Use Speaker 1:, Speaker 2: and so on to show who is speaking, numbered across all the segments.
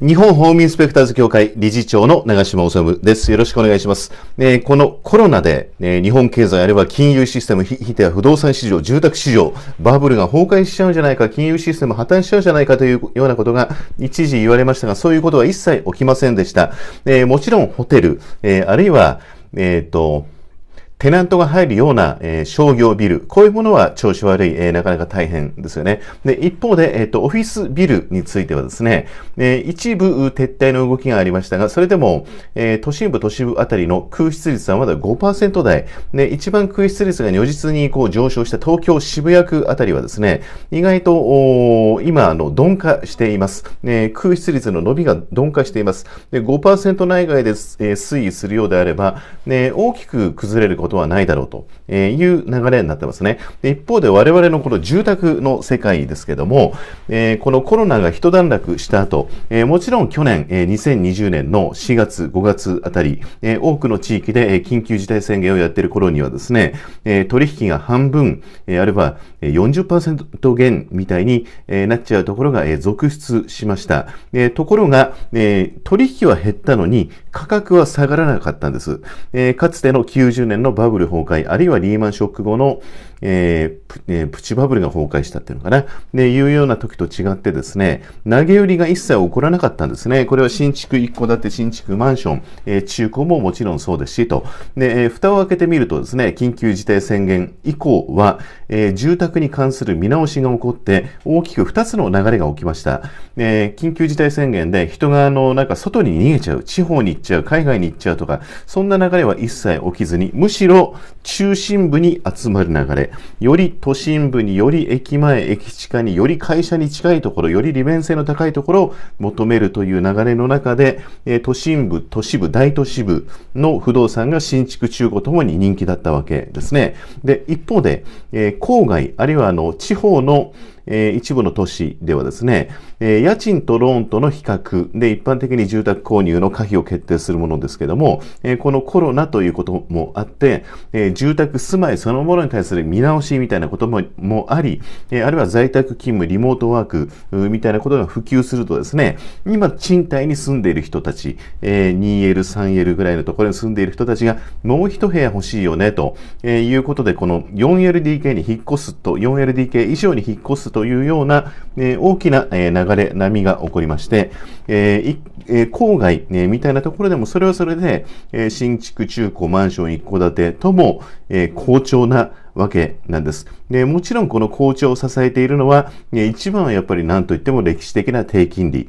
Speaker 1: 日本ホームインスペクターズ協会理事長の長島治です。よろしくお願いします。えー、このコロナで、えー、日本経済あるいは金融システム、ひいては不動産市場、住宅市場、バブルが崩壊しちゃうんじゃないか、金融システム破綻しちゃうんじゃないかというようなことが一時言われましたが、そういうことは一切起きませんでした。えー、もちろんホテル、えあるいは、えっ、と、テナントが入るような、えー、商業ビル、こういうものは調子悪い、えー、なかなか大変ですよね。で、一方で、えっ、ー、と、オフィスビルについてはですね、え一部撤退の動きがありましたが、それでも、え都心部、都市部あたりの空室率はまだ5%台。で、一番空室率が如実にこう上昇した東京渋谷区あたりはですね、意外と、今、あの、鈍化しています、え空室率の伸びが鈍化しています。で、5%内外で、え推移するようであれば、ね、大きく崩れることことはないだろうという流れになってますね。一方で我々のこの住宅の世界ですけども、えこのコロナが一段落した後、えもちろん去年、え2020年の4月、5月あたり、え多くの地域で、え緊急事態宣言をやっている頃にはですね、え取引が半分、えあるいは40%減みたいに、えなっちゃうところが、え続出しました。えところが、え取引は減ったのに、価格は下がらなかったんです。えー、かつての90年のバブル崩壊、あるいはリーマンショック後の、えーえー、プチバブルが崩壊したっていうのかな。で、いうような時と違ってですね、投げ売りが一切起こらなかったんですね。これは新築一戸建て、新築マンション、えー、中古ももちろんそうですし、と。で、えー、蓋を開けてみるとですね、緊急事態宣言以降は、えー、住宅に関する見直しが起こって、大きく二つの流れが起きました。え緊急事態宣言で人があの、なんか外に逃げちゃう、地方に行っちゃう、海外に行っちゃうとか、そんな流れは一切起きずに、むしろ中心部に集まる流れ。より都心部により駅前、駅地下により会社に近いところ、より利便性の高いところを求めるという流れの中で、え都心部、都市部、大都市部の不動産が新築中古ともに人気だったわけですね。で、一方で、え郊外、あるいはあの、地方の、え一部の都市ではですね、えー、家賃とローンとの比較で一般的に住宅購入の可否を決定するものですけども、えー、このコロナということもあって、えー、住宅住まいそのものに対する見直しみたいなことももあり、えあるいは在宅勤務、リモートワークみたいなことが普及するとですね、今賃貸に住んでいる人たち、え 2L、3L ぐらいのところに住んでいる人たちがもう一部屋欲しいよねと、えいうことで、この 4LDK に引っ越すと、4LDK 以上に引っ越すというような、え大きな、え流れ流れ、波が起こりまして、ええ郊外、ね、みたいなところでもそれはそれで、え新築、中古、マンション、一戸建てとも、え好調なわけなんです。でもちろんこの好調を支えているのは、一番はやっぱり何といっても歴史的な低金利。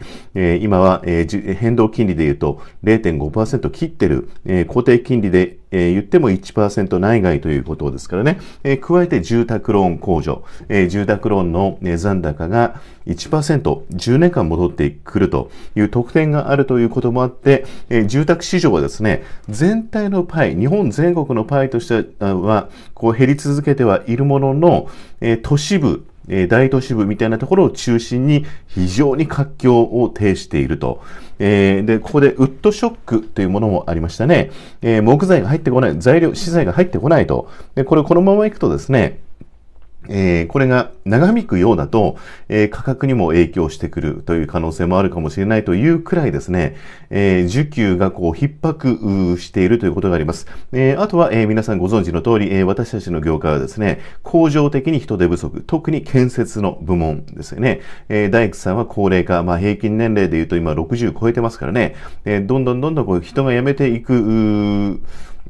Speaker 1: 今は変動金利で言うと0.5%切ってる、固定金利でえー、言っても1%内外ということですからね。えー、加えて住宅ローン控除、えー、住宅ローンの残高が1%、10年間戻ってくるという特典があるということもあって、えー、住宅市場はですね、全体のパイ、日本全国のパイとしては、こう減り続続けてはいるものの、えー、都市部、え大都市部みたいなところを中心に非常に活況を呈していると。えー、で、ここでウッドショックというものもありましたね。えー、木材が入ってこない、材料、資材が入ってこないと。で、これこのまま行くとですね、えー、これが長引くようだと、えー、価格にも影響してくるという可能性もあるかもしれないというくらいですね、えー、需給がこう逼迫しているということがあります。えあとは、え皆さんご存知の通り、え私たちの業界はですね、恒常的に人手不足、特に建設の部門ですよね。え大工さんは高齢化、まあ、平均年齢で言うと今60超えてますからね、えどんどんどんどんこう人が辞めていく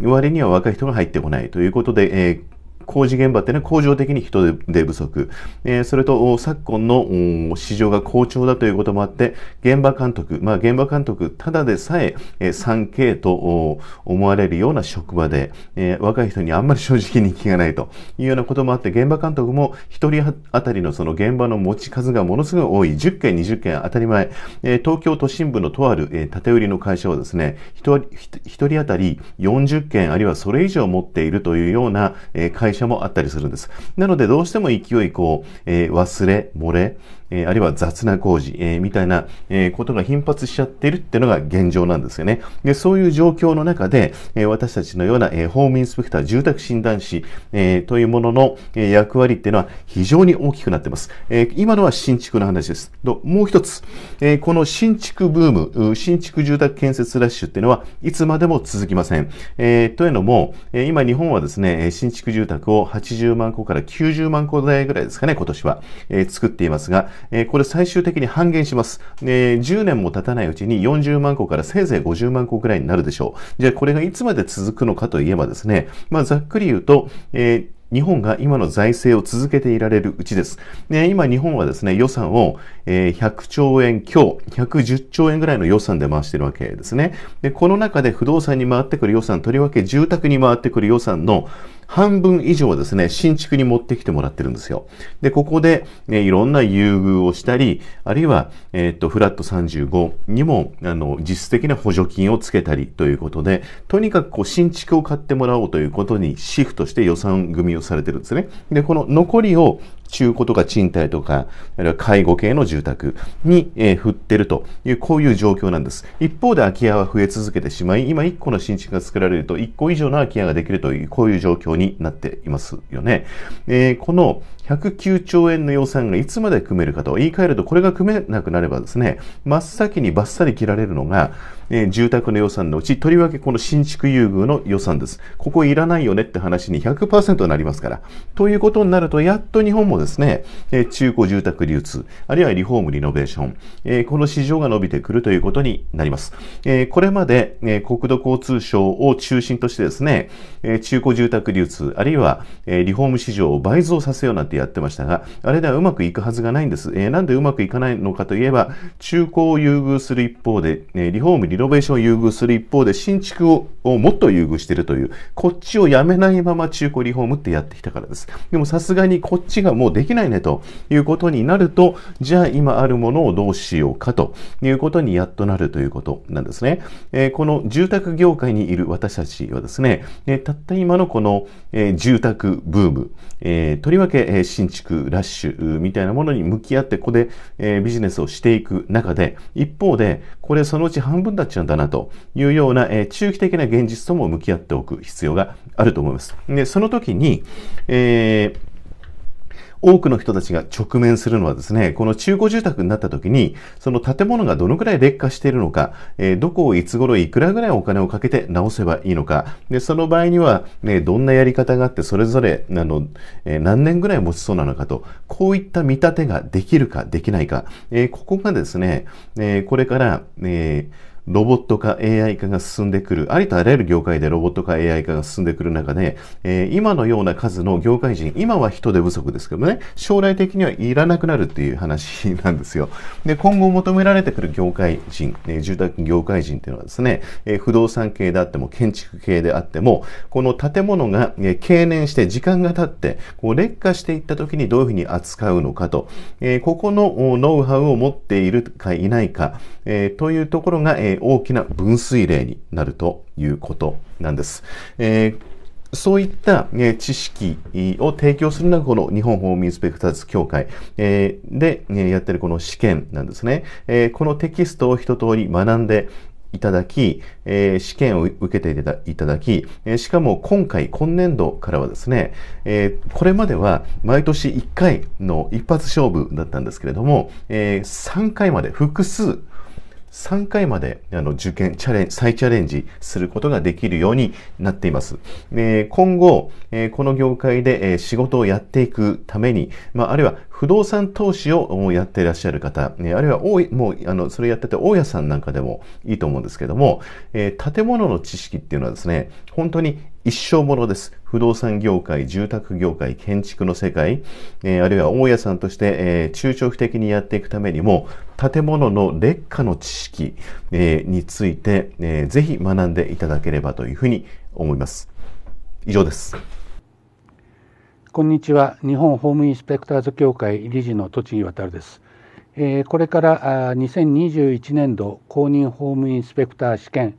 Speaker 1: 割には若い人が入ってこないということで、えー工事現場っていうのは工場的に人手不足、えー、それと昨今の市場が好調だということもあって、現場監督、まあ現場監督、ただでさえ、えー、3K と思われるような職場で、えー、若い人にあんまり正直に気がないというようなこともあって、現場監督も1人当たりのその現場の持ち数がものすごい多い、10件、20件当たり前、えー、東京都心部のとある、えー、建売りの会社はですね、1人当たり40件あるいはそれ以上持っているというような、えー、会社社もあったりするんです。なのでどうしても勢いこう、えー、忘れ、漏れ、えー、あるいは雑な工事、えー、みたいな、えー、ことが頻発しちゃってるっていうのが現状なんですよね。で、そういう状況の中で、えー、私たちのような、えー、ホームインスペクター、住宅診断士、えー、というものの、えー、役割っていうのは非常に大きくなってます。えー、今のは新築の話です。ともう一つ、えー、この新築ブーム、新築住宅建設ラッシュっていうのはいつまでも続きません。えー、というのも、えー、今日本はですね、新築住宅を80万戸から90万戸台ぐらいですかね、今年は、えー、作っていますが、えこれ最終的に半減します、え10年も経たないうちに40万個からせいぜい50万個くらいになるでしょう。じゃあこれがいつまで続くのかといえばですね、まあ、ざっくり言うと、えー日本が今の財政を続けていられるうちです。ね、今日本はですね、予算を、100兆円強、110兆円ぐらいの予算で回してるわけですね。で、この中で不動産に回ってくる予算、とりわけ住宅に回ってくる予算の、半分以上はですね、新築に持ってきてもらってるんですよ。で、ここで、ね、いろんな優遇をしたり、あるいは、えっ、ー、と、フラット35にも、あの、実質的な補助金をつけたりということで、とにかくこう、新築を買ってもらおうということにシフトして予算組みをされてるんですね。で、この残りを中古とか賃貸とか、あるいは介護系の住宅に、えー、振ってるという、こういう状況なんです。一方で空き家は増え続けてしまい、今1個の新築が作られると1個以上の空き家ができるという、こういう状況になっていますよね。えー、この109兆円の予算がいつまで組めるかと言い換えると、これが組めなくなればですね、真っ先にバッサリ切られるのが、えー、住宅の予算のうち、とりわけこの新築優遇の予算です。ここいらないよねって話に100%になりますから。ということになると、やっと日本もですね、えー、中古住宅流通、あるいはリフォームリノベーション、えー、この市場が伸びてくるということになります。えこれまで、え国土交通省を中心としてですね、え中古住宅流通、あるいは、えリフォーム市場を倍増させようなんてやってましたが、あれではうまくいくはずがないんです。えなんでうまくいかないのかといえば、中古を優遇する一方で、えリフォームリノベーションを優遇する一方で、新築をもっと優遇しているという、こっちをやめないまま中古リフォームってやってきたからです。でもさすがにこっちがもうできないねということになると、じゃあ今あるものをどうしようかということにやっとなるということなんですね。えー、この住宅業界にいる私たちはですね、えー、たった今のこの、えー、住宅ブーム、えとりわけ、え新築ラッシュみたいなものに向き合って、ここで、えビジネスをしていく中で、一方で、これそのうち半分だちゃんだなというような、え中期的な現実とも向き合っておく必要があると思います。で、その時に、えー多くの人たちが直面するのはですね、この中古住宅になった時に、その建物がどのくらい劣化しているのか、えー、どこをいつ頃いくらぐらいお金をかけて直せばいいのか、で、その場合には、ね、どんなやり方があって、それぞれ、あの、えー、何年ぐらい持ちそうなのかと、こういった見立てができるかできないか、えー、ここがですね、えこれから、えーロボット化、AI 化が進んでくる、ありとあらゆる業界でロボット化、AI 化が進んでくる中で、えー、今のような数の業界人、今は人手不足ですけどね、将来的にはいらなくなるっていう話なんですよ。で、今後求められてくる業界人、えー、住宅業界人っていうのはですね、えー、不動産系であっても、建築系であっても、この建物が、えー、経年して時間が経って、こう劣化していった時にどういうふうに扱うのかと、えー、ここのノウハウを持っているかいないか、えー、というところが、えー大きな分水嶺になるということなんです。えーそういった、え知識を提供するのがこの日本ホームインスペクターズ協会、えで、えやってるこの試験なんですね、えこのテキストを一通り学んでいただき、え試験を受けていただき、えしかも今回、今年度からはですね、えこれまでは毎年1回の一発勝負だったんですけれども、え3回まで複数3回まであの受験チャレン、再チャレンジすることができるようになっています。え今後、えこの業界で、え仕事をやっていくために、まあ、あるいは不動産投資をやっていらっしゃる方、えあるいは大、もう、あの、それやってて大家さんなんかでもいいと思うんですけども、え建物の知識っていうのはですね、本当に一生ものです。不動産業界、住宅業界、建築の世界、えー、あるいは大家さんとして、えー、中長期的にやっていくためにも、建物の劣化の知識、えー、について、えー、ぜひ学んでいただければというふうに思います。以上です。
Speaker 2: こんにちは。日本ホームインスペクターズ協会理事の栃木渉です。えー、これからあ2021年度公認ホームインスペクター試験、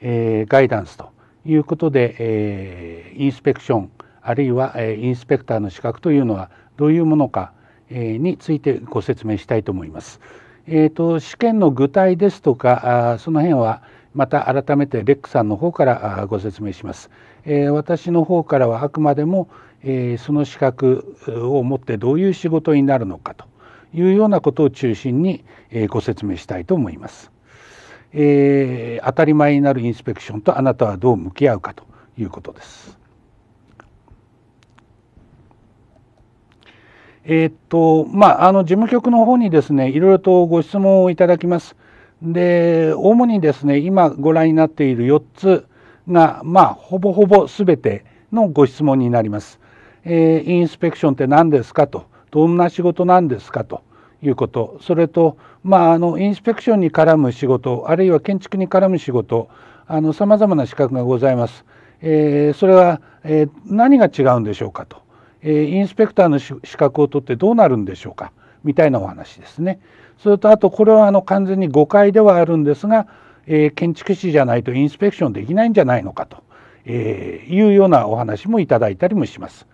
Speaker 2: えー、ガイダンスということで、えー、インスペクションあるいは、えー、インスペクターの資格というのはどういうものか、えー、についてご説明したいと思います。えーと、試験の具体ですとかあその辺はまた改めてレックさんの方からあご説明します。えー、私の方からはあくまでも、えー、その資格を持ってどういう仕事になるのかというようなことを中心に、えー、ご説明したいと思います。えー、当たり前になるインスペクションとあなたはどう向き合うかということです。えー、っとまああの事務局の方にですねいろいろとご質問をいただきます。で主にですね今ご覧になっている4つがまあほぼほぼ全てのご質問になります。えー、インスペクションって何ですかとどんな仕事なんですかということそれと、まあ、あのインスペクションに絡む仕事あるいは建築に絡む仕事さまざまな資格がございます。えー、それは、えー、何が違うんでしょうかと、えー、インスペクターの資格を取ってどうなるんでしょうかみたいなお話ですね。それとあとこれはあの完全に誤解ではあるんですが、え建築士じゃないとインスペクションできないんじゃないのかと、えいうようなお話もいただいたりもします。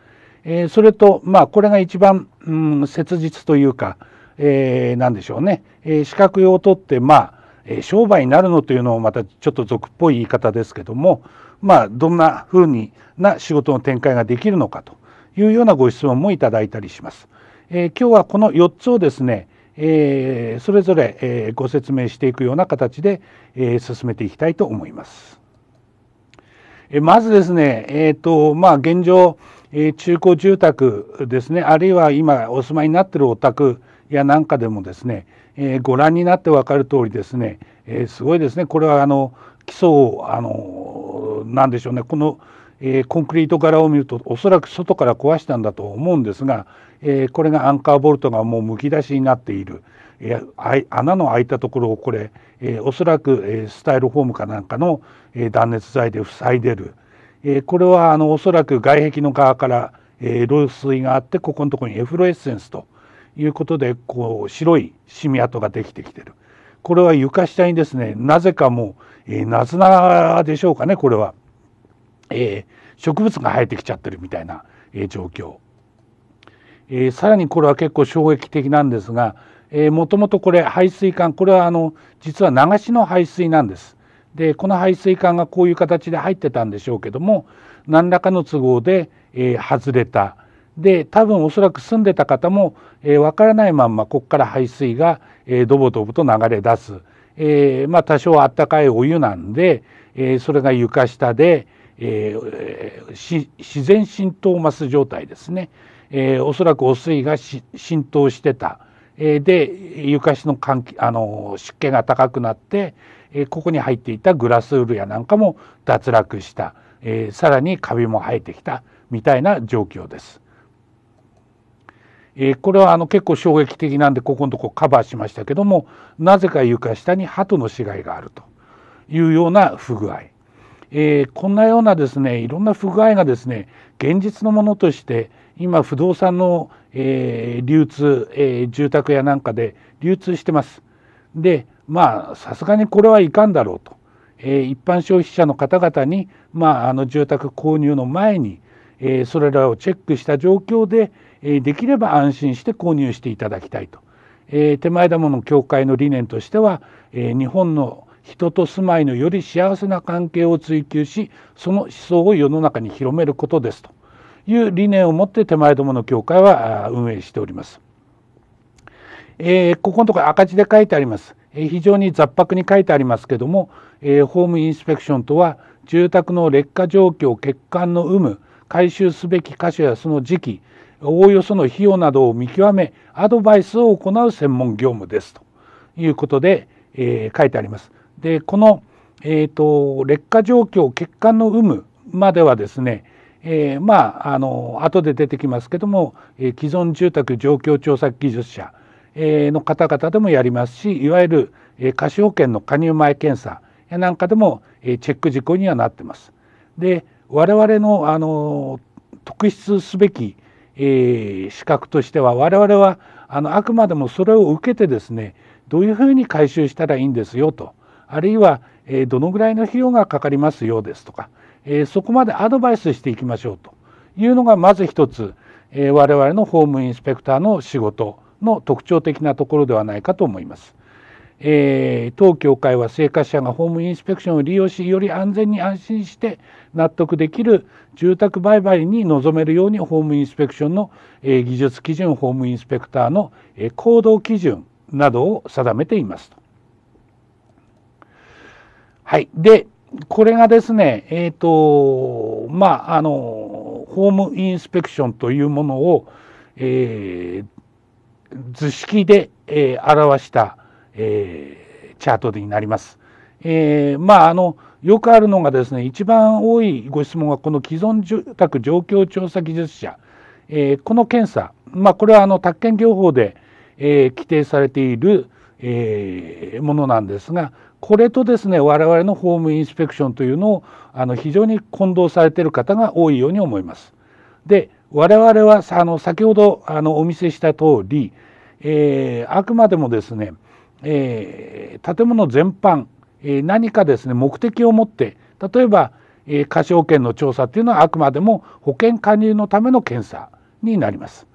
Speaker 2: えそれとまあこれが一番、うん、切実というか、えー、でしょうね、えー、資格を取ってまあ、えー、商売になるのというのもまたちょっと俗っぽい言い方ですけどもまあどんなふうにな仕事の展開ができるのかというようなご質問もいただいたりします。えー、今日はこの4つをですね、えー、それぞれ、えー、ご説明していくような形で、えー、進めていきたいと思います。えー、まずですね、えーとまあ、現状、えー、中古住宅ですねあるいは今お住まいになっているお宅やなんかでもですね、えー、ご覧になって分かる通りですね、えー、すごいですねこれはあの基礎をあのなんでしょうねこの、えー、コンクリート柄を見るとおそらく外から壊したんだと思うんですが、えー、これがアンカーボルトがもうむき出しになっている、えー、穴の開いたところをこれ、えー、おそらく、えー、スタイルフォームかなんかの、えー、断熱材で塞いでる、えー、これはあのおそらく外壁の側から、えー、漏水があってここのところにエフロエッセンスと。いうことでこう白いシミ跡ができてきてるこれは床下にですねなぜかもう、えー、ナズナでしょうかねこれは、えー、植物が生えてきちゃってるみたいな、えー、状況、えー、さらにこれは結構衝撃的なんですがもともとこれ排水管これはあの実は流しの排水なんです。でこの排水管がこういう形で入ってたんでしょうけども何らかの都合で、えー、外れた、で多分おそらく住んでた方も、えー、分からないまんまここから排水が、えー、ドボドボと流れ出す、えー、まあ、多少あったかいお湯なんで、えそれが床下で、え自然浸透マス状態ですね、えおそらく汚水が浸透してた、えで床下の換気あの湿気が高くなって、えここに入っていたグラスウールやなんかも脱落した、えさらにカビも生えてきたみたいな状況です。えー、これはあの結構衝撃的なんでここのとこカバーしましたけどもなぜか床下に鳩の死骸があるというような不具合、えー、こんなようなですねいろんな不具合がですね現実のものとして今不動産の、えー、流通、え住宅やなんかで流通してます。でまあさすがにこれはいかんだろうと、え一般消費者の方々に、まあ、あの住宅購入の前に、えそれらをチェックした状況で、えできれば安心して購入していただきたいと、え手前どもの教会の理念としては、え日本の人と住まいのより幸せな関係を追求しその思想を世の中に広めることですという理念を持って手前どもの教会は運営しております。えー、ここのところ赤字で書いてあります、えー、非常に雑白に書いてありますけども、えー、ホームインスペクションとは住宅の劣化状況欠陥の有無回収すべき箇所やその時期おおよその費用などを見極めアドバイスを行う専門業務ですということで、えー、書いてあります。でこの、えーと、劣化状況欠陥の有無まではですね、えー、まああの後で出てきますけども、えー、既存住宅状況調査技術者、えー、の方々でもやりますしいわゆる、えー、貸保険の加入前検査なんかでも、えー、チェック事項にはなってます。で我々のあの特筆すべきえー、資格としては我々はあのあくまでもそれを受けてですねどういうふうに回収したらいいんですよとあるいは、えー、どのぐらいの費用がかかりますよですとか、えー、そこまでアドバイスしていきましょうというのがまず一つ、えー、我々の法務インスペクターの仕事の特徴的なところではないかと思います。えー、当協会は生活者がホームインスペクションを利用しより安全に安心して納得できる住宅売買に臨めるようにホームインスペクションの、えー、技術基準ホームインスペクターの、えー、行動基準などを定めていますと。はい、でこれがですねえっ、とまああのホームインスペクションというものを、え図式で、え表したえー、チャートになります。えー、まああのよくあるのがですね一番多いご質問はこの既存住宅状況調査技術者、えー、この検査、まあ、これはあの宅建業法で、えー、規定されている、えー、ものなんですがこれとですね我々のホームインスペクションというのをあの非常に混同されている方が多いように思います。で我々はあの先ほどあのお見せした通り、えー、あくまでもですねえー、建物全般、えー、何かですね目的を持って例えば、えー、過小券の調査っていうのはあくまでも保険加入のための検査になります。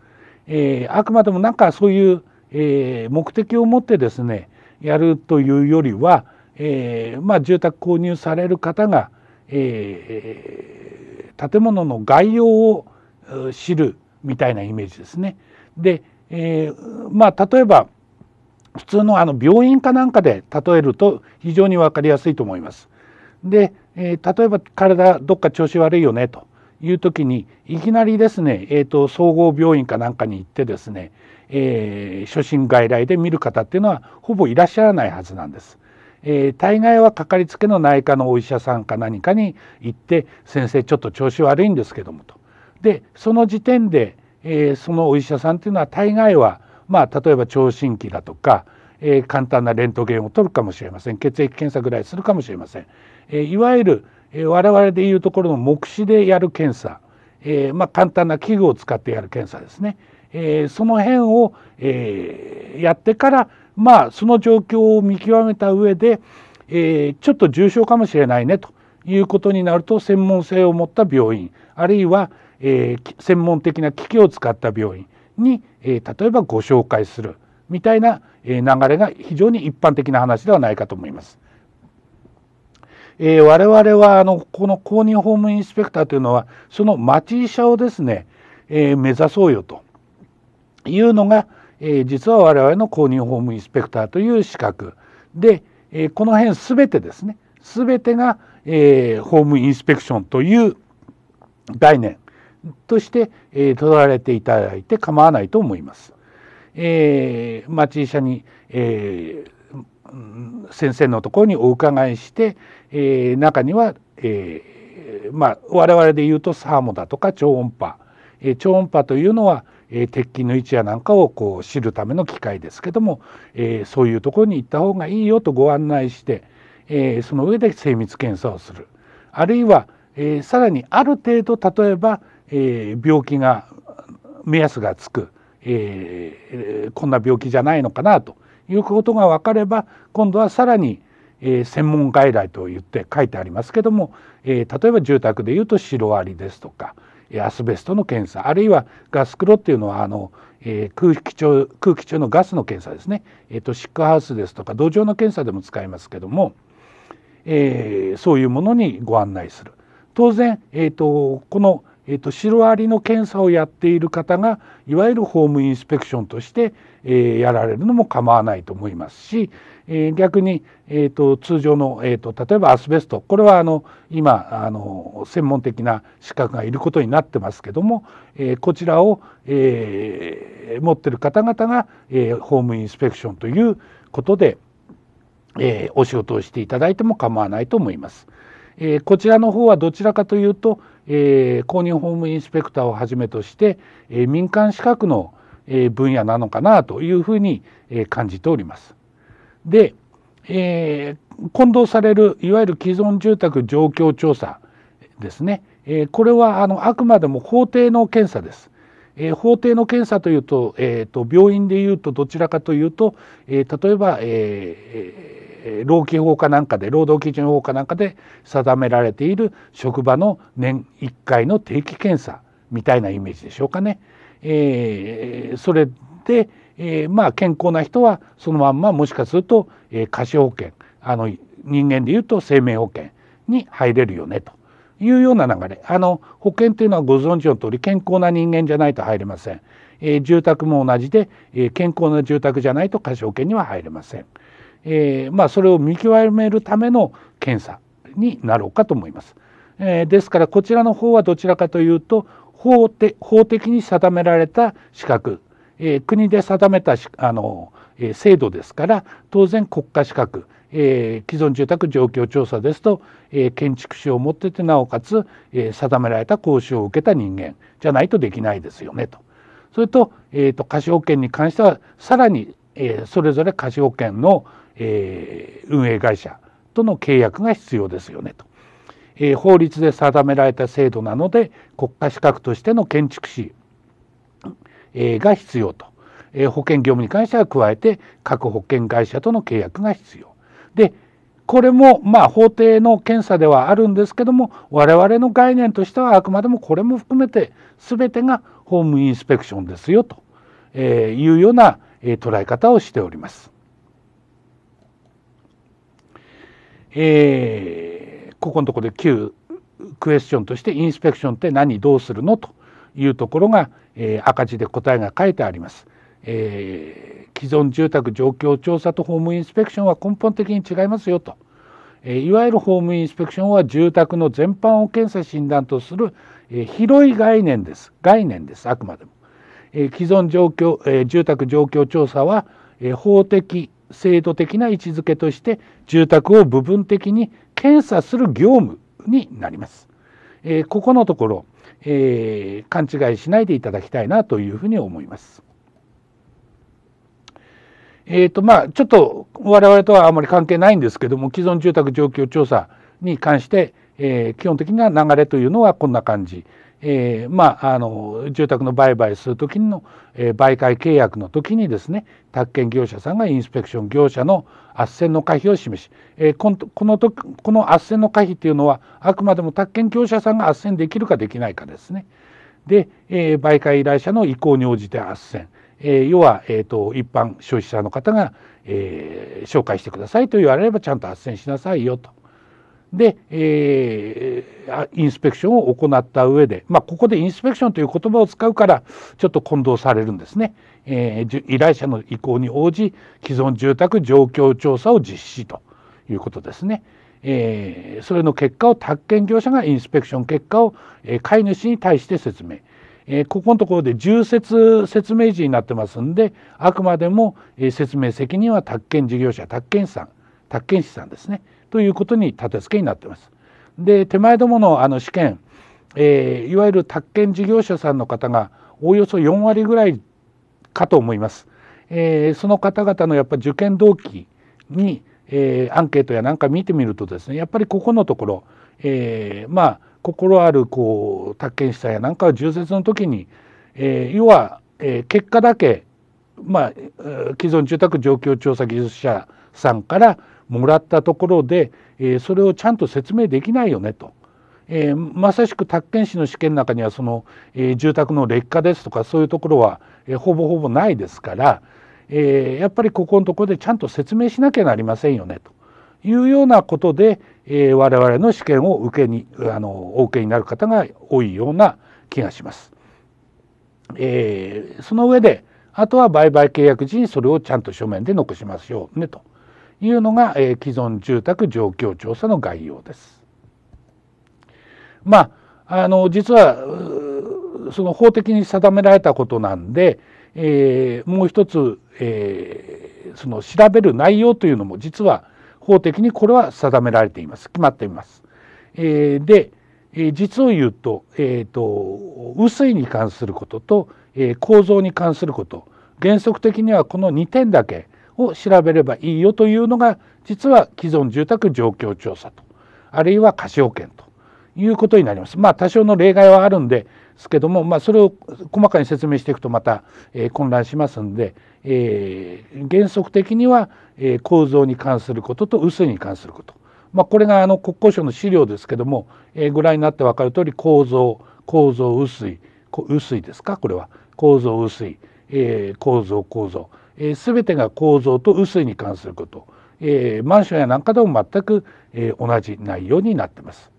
Speaker 2: えあくまでもなんかそういう、え目的を持ってですねやるというよりは、えまあ、住宅購入される方が、え建物の概要を知るみたいなイメージですね。で、えまあ、例えば普通のあの病院かなんかで例えると非常に分かりやすいと思います。で、えー、例えば体どっか調子悪いよねという時にいきなりですね、えーと、総合病院かなんかに行ってですね、えー、初診外来で見る方っていうのはほぼいらっしゃらないはずなんです。えー、大概はかかりつけの内科のお医者さんか何かに行って「先生ちょっと調子悪いんですけども」と。でその時点で、えー、そのお医者さんっていうのは大概はまあ、例えば聴診器だとか、えー、簡単なレントゲンを取るかもしれません血液検査ぐらいするかもしれません、えー、いわゆる、えー、我々でいうところの目視でやる検査、えーまあ、簡単な器具を使ってやる検査ですね、えー、その辺を、えー、やってからまあその状況を見極めた上で、えー、ちょっと重症かもしれないねということになると専門性を持った病院あるいは、えー、専門的な機器を使った病院に、えー、例えばご紹介するみたいな、えー、流れが非常に一般的な話ではないかと思います。えー、我々はあのこの公認ホームインスペクターというのはその町医者をですね、えー、目指そうよというのが、えー、実は我々の公認ホームインスペクターという資格で、えー、この辺全てですね全てが、えー、ムインスペクションという概念として、えー、取られていただいて構わないと思います。えー、町医者に、えー、先生のところにお伺いして、えー、中には、えー、まあ我々で言うとサーモだとか超音波、えー、超音波というのは、えー、鉄筋の位置やなんかをこう知るための機械ですけども、えー、そういうところに行った方がいいよとご案内して、えー、その上で精密検査をするあるいは、えー、さらにある程度例えばえー、病気が目安がつく、えー、こんな病気じゃないのかなということが分かれば今度はさらに、えー、専門外来と言って書いてありますけども、えー、例えば住宅でいうとシロアリですとかアスベストの検査あるいはガスクロっていうのはあの、えー、空気中空気中のガスの検査ですね、えーと、シックハウスですとか土壌の検査でも使いますけども、えー、そういうものにご案内する。当然、えーとこのえーと、シロアリの検査をやっている方がいわゆるホームインスペクションとして、えー、やられるのも構わないと思いますし、えー、逆に、えーと、通常の、えーと、と例えばアスベストこれはあの今あの専門的な資格がいることになってますけども、えー、こちらを、えー、持ってる方々が、えー、ホームインスペクションということで、えー、お仕事をしていただいても構わないと思います。えー、こちらの方はどちらかというとえー、公認ホームインスペクターをはじめとして、えー、民間資格の、えー、分野なのかなというふうに、えー、感じております。で、えー、混同されるいわゆる既存住宅状況調査ですね、えー、これはあのあくまでも法定の検査です。えー、法定の検査というと,、えーと、と病院でいうとどちらかというと、えー、例えば、えーえー、労基法かなんかで労働基準法かなんかで定められている職場の年1回の定期検査みたいなイメージでしょうかね。えー、それで、えー、まあ健康な人はそのまんまもしかすると、えー、貸保険あの人間でいうと生命保険に入れるよねというような流れあの保険というのはご存知の通り健康な人間じゃないと入れません、えー、住宅も同じで、えー、健康な住宅じゃないと貸し保険には入れません。えー、まあ、それを見極めるための検査になろうかと思います。えー、ですからこちらの方はどちらかというと法的法的に定められた資格、えー、国で定めたあの、え制度ですから当然国家資格、え既存住宅状況調査ですと、え建築士を持っててなおかつ、え定められた講習を受けた人間じゃないとできないですよねと。それと,、えーと、と貸保険に関してはさらにえそれぞれ貸保険の、え運営会社との契約が必要ですよねと、え法律で定められた制度なので国家資格としての建築士、えが必要と、え保険業務に関しては加えて各保険会社との契約が必要でこれもまあ法廷の検査ではあるんですけども我々の概念としてはあくまでもこれも含めて全てがホームインスペクションですよと、えいうようなえ捉え方をしております。えー、ここのところで旧クエスチョンとしてインスペクションって何どうするのというところが、えー、赤字で答えが書いてあります。えー、既存住宅状況調査とホームインスペクションは根本的に違いますよと、えー、いわゆるホームインスペクションは住宅の全般を検査診断とする、えー、広い概念です概念ですあくまでもえ既存状況、え住宅状況調査は、え法的制度的な位置づけとして住宅を部分的に検査する業務になります。えここのところ、え勘違いしないでいただきたいなというふうに思います。えーとまあ、ちょっと我々とはあまり関係ないんですけども既存住宅状況調査に関して、えー、基本的な流れというのはこんな感じ、えー、まああの住宅の売買する時の、えー、売買契約の時にですね宅建業者さんがインスペクション業者の斡旋の可否を示し、えー、このとこの斡旋の可否っていうのはあくまでも宅建業者さんが斡旋できるかできないかですね。で、えー、売買依頼者の意向に応じて斡旋、えー、要は、えーと、と一般消費者の方が、えー、紹介してくださいと言われればちゃんと斡旋しなさいよと。で、えー、インスペクションを行った上で、まあ、ここでインスペクションという言葉を使うからちょっと混同されるんですね、えー、依頼者の意向に応じ既存住宅状況調査を実施ということですね、えー、それの結果を宅建業者がインスペクション結果を、え飼い主に対して説明、えここのところで重説説明時になってますんであくまでも、え説明責任は宅建事業者宅建さん宅建士さんですね、ということに立て付けになっています。で手前どものあの試験、えー、いわゆる宅建事業者さんの方がおおよそ4割ぐらいかと思います。えー、その方々のやっぱ受験動機に、えー、アンケートやなんか見てみるとですねやっぱりここのところ、えー、まあ心あるこう宅建士さやなんかは充実の時に、えー、要は、えー、結果だけ、まあ、既存住宅状況調査技術者さんからもらったところで、えー、それをちゃんと説明できないよねと。えー、まさしく宅建士の試験の中にはその、えー、住宅の劣化ですとかそういうところは、えほぼほぼないですから、えやっぱりここのところでちゃんと説明しなきゃなりませんよねというようなことで、え我々の試験を受けにあのお受けになる方が多いような気がします。えその上であとは売買契約時にそれをちゃんと書面で残しましょうねと。いうのが、えー、既存住宅状況調査の概要です。まああの実はその法的に定められたことなんで、えー、もう一つ、えー、その調べる内容というのも実は法的にこれは定められています決まっています。えー、で、え実を言うと,、えーと、と雨水に関することと、え構造に関すること原則的にはこの2点だけ、を調べればいいよというのが実は既存住宅状況調査とあるいは貸用権ということになります。まあ多少の例外はあるんですけども、まあ、それを細かに説明していくとまた、えー、混乱しますんで、えー、原則的には、えー、構造に関することと雨水に関すること、まあ、これがあの国交省の資料ですけども、えー、ご覧になって分かるとおり構造構造雨水雨水ですかこれは構造雨水、えー、構造構造えー、全てが構造と雨水に関すること、えー、マンションやなんかでも全く、えー、同じ内容になってます。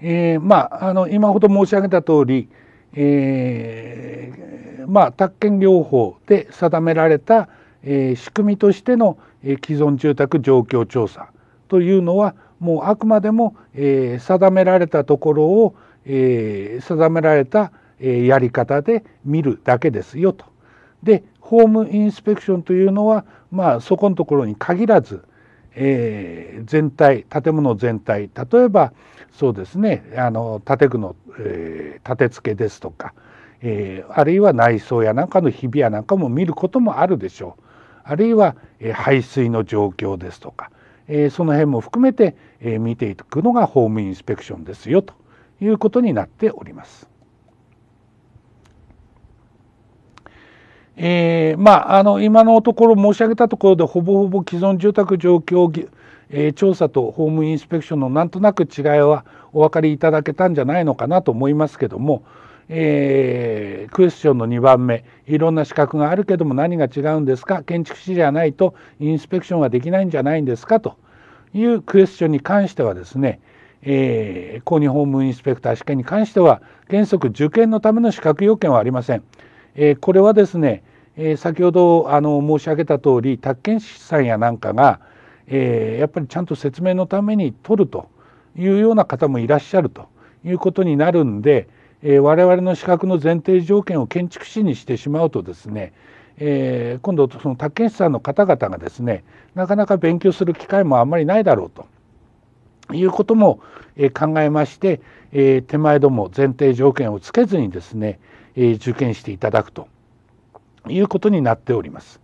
Speaker 2: えー、まああの今ほど申し上げた通り、えー、まあ宅建業法で定められた、えー、仕組みとしての、えー、既存住宅状況調査というのはもうあくまでも、えー、定められたところを、えー、定められた、やり方で見るだけですよと。でホームインスペクションというのは、まあ、そこのところに限らず、えー、全体建物全体例えばそうですねあの建具の、えー、建て付けですとか、えー、あるいは内装やなんかのひびやなんかも見ることもあるでしょうあるいは、えー、排水の状況ですとか、えー、その辺も含めて、えー、見ていくのがホームインスペクションですよということになっております。えー、まあ、あの今のところ申し上げたところでほぼほぼ既存住宅状況、えー、調査とホームインスペクションのなんとなく違いはお分かりいただけたんじゃないのかなと思いますけども、えー、クエスチョンの2番目いろんな資格があるけども何が違うんですか建築士じゃないとインスペクションはできないんじゃないんですかというクエスチョンに関してはですね、えー、公認法務インスペクター試験に関しては原則受験のための資格要件はありません。えー、これはですね、えー、先ほどあの申し上げた通り宅建士さんやなんかが、えー、やっぱりちゃんと説明のために取るというような方もいらっしゃるということになるんで、えー、我々の資格の前提条件を建築士にしてしまうとですね、えー、今度その宅建士さんの方々がですねなかなか勉強する機会もあんまりないだろうということも考えまして、えー、手前ども前提条件をつけずにですね、え受験していただくということになっております。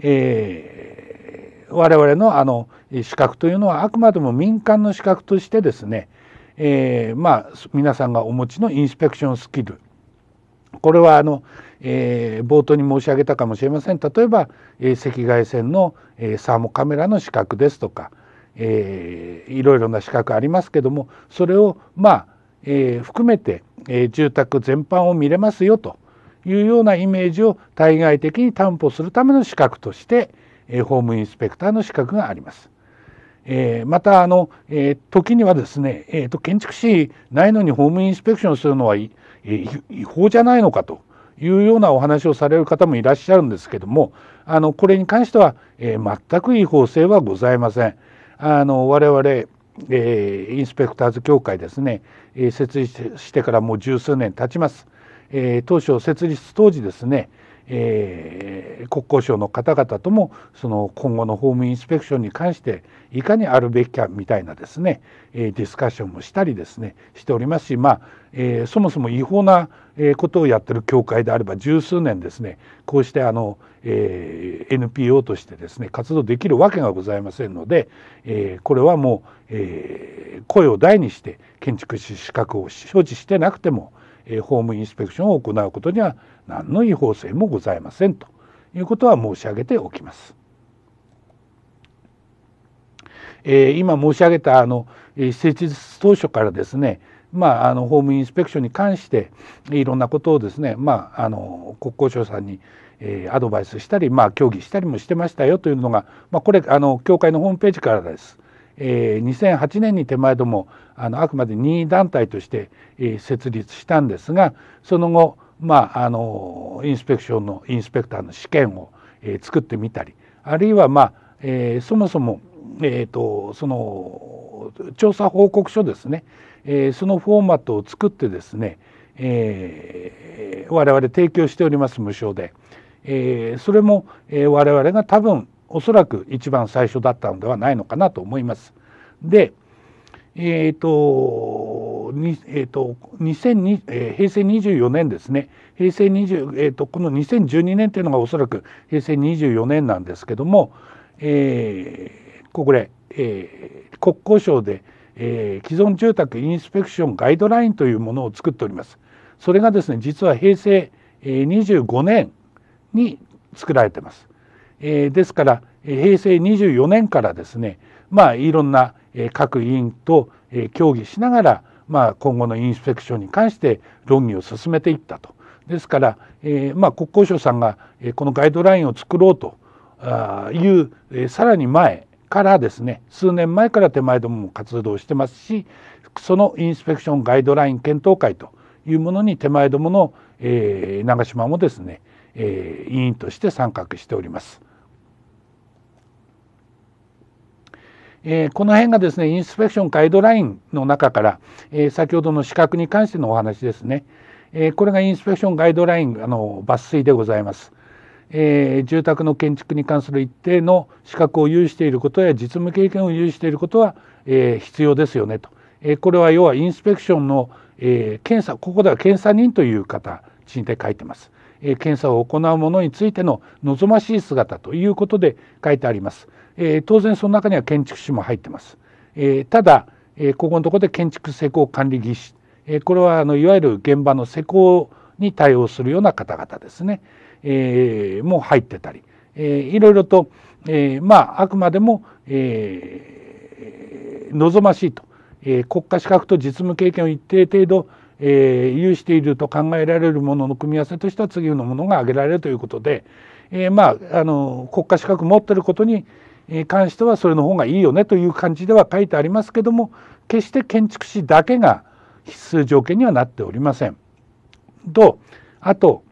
Speaker 2: えー、我々のあの資格というのはあくまでも民間の資格としてですね、えー、まあ皆さんがお持ちのインスペクションスキルこれはあの、えー、冒頭に申し上げたかもしれません例えば、えー、赤外線の、えー、サーモカメラの資格ですとか、えー、いろいろな資格ありますけどもそれをまあえー、含めて、えー、住宅全般を見れますよというようなイメージを対外的に担保するための資格として、えー、ホームインスペクターの資格があります。えー、またあの、えー、時にはですね、えーと、建築士ないのにホームインスペクションするのは、えー、違法じゃないのかというようなお話をされる方もいらっしゃるんですけどもあのこれに関しては、えー、全く違法性はございません。あの我々、えー、インスペクターズ協会ですね、設立してからもう十数年経ちます。当初設立当時ですねえー、国交省の方々ともその今後のホームインスペクションに関していかにあるべきかみたいなですね、えー、ディスカッションもしたりですねしておりますし、まあえー、そもそも違法なことをやってる協会であれば十数年ですねこうしてあの、えー、NPO としてですね活動できるわけがございませんので、えー、これはもう、えー、声を大にして建築士資格を所持してなくてもえホームインスペクションを行うことには何の違法性もございませんということは申し上げておきます。えー、今申し上げたあの設立当初からですねまあ、あのホームインスペクションに関していろんなことをですね、まあ、あの国交省さんに、えー、アドバイスしたり、まあ、協議したりもしてましたよというのが、まあ、これあの協会のホームページからです。えー、2008年に手前どもあのあくまで任意団体として、えー、設立したんですがその後、まあ、あのインスペクションのインスペクターの試験を、えー、作ってみたりあるいは、まあえー、そもそも、えーと、その調査報告書ですね、えー、そのフォーマットを作ってですね、えー、我々提供しております無償で、えー、それも、えー、我々が多分おそらく一番最初だったのではないのかなと思います。で、えーとえーと、2 0 0え平成24年ですね平成20、えーと、この2012年というのがおそらく平成24年なんですけども、えー、これ、えー、国交省で、えー、既存住宅インスペクションガイドラインというものを作っております。それがですね実は平成25年に作られてます。えですから平成24年からですねまあいろんな各委員と協議しながら、まあ、今後のインスペクションに関して論議を進めていったと。ですから、えまあ、国交省さんがこのガイドラインを作ろうという、えさらに前からですね数年前から手前どもも活動してますしそのインスペクションガイドライン検討会というものに手前どもの、え長島もですね、え委員として参画しております。えー、この辺がですねインスペクションガイドラインの中から、えー、先ほどの資格に関してのお話ですね、えー、これがインスペクションガイドラインあの抜粋でございます。えー、住宅の建築に関する一定の資格を有していることや実務経験を有していることは、えー、必要ですよねと、えー、これは要はインスペクションの、えー、検査ここでは検査人という形で書いてます、え検査を行うものについての望ましい姿ということで書いてありますえー、当然その中には建築士も入ってます。えー、ただ、えー、ここのところで建築施工管理技師、えー、これはあのいわゆる現場の施工に対応するような方々ですね、えー、も入ってたり、えー、いろいろと、えー、まああくまでも、えー、望ましいと、えー、国家資格と実務経験を一定程度、えー、有していると考えられるものの組み合わせとしては次のものが挙げられるということで、えー、まああの国家資格持ってることにに関してはそれの方がいいよねという感じでは書いてありますけども決して建築士だけが必須条件にはなっておりません。とあと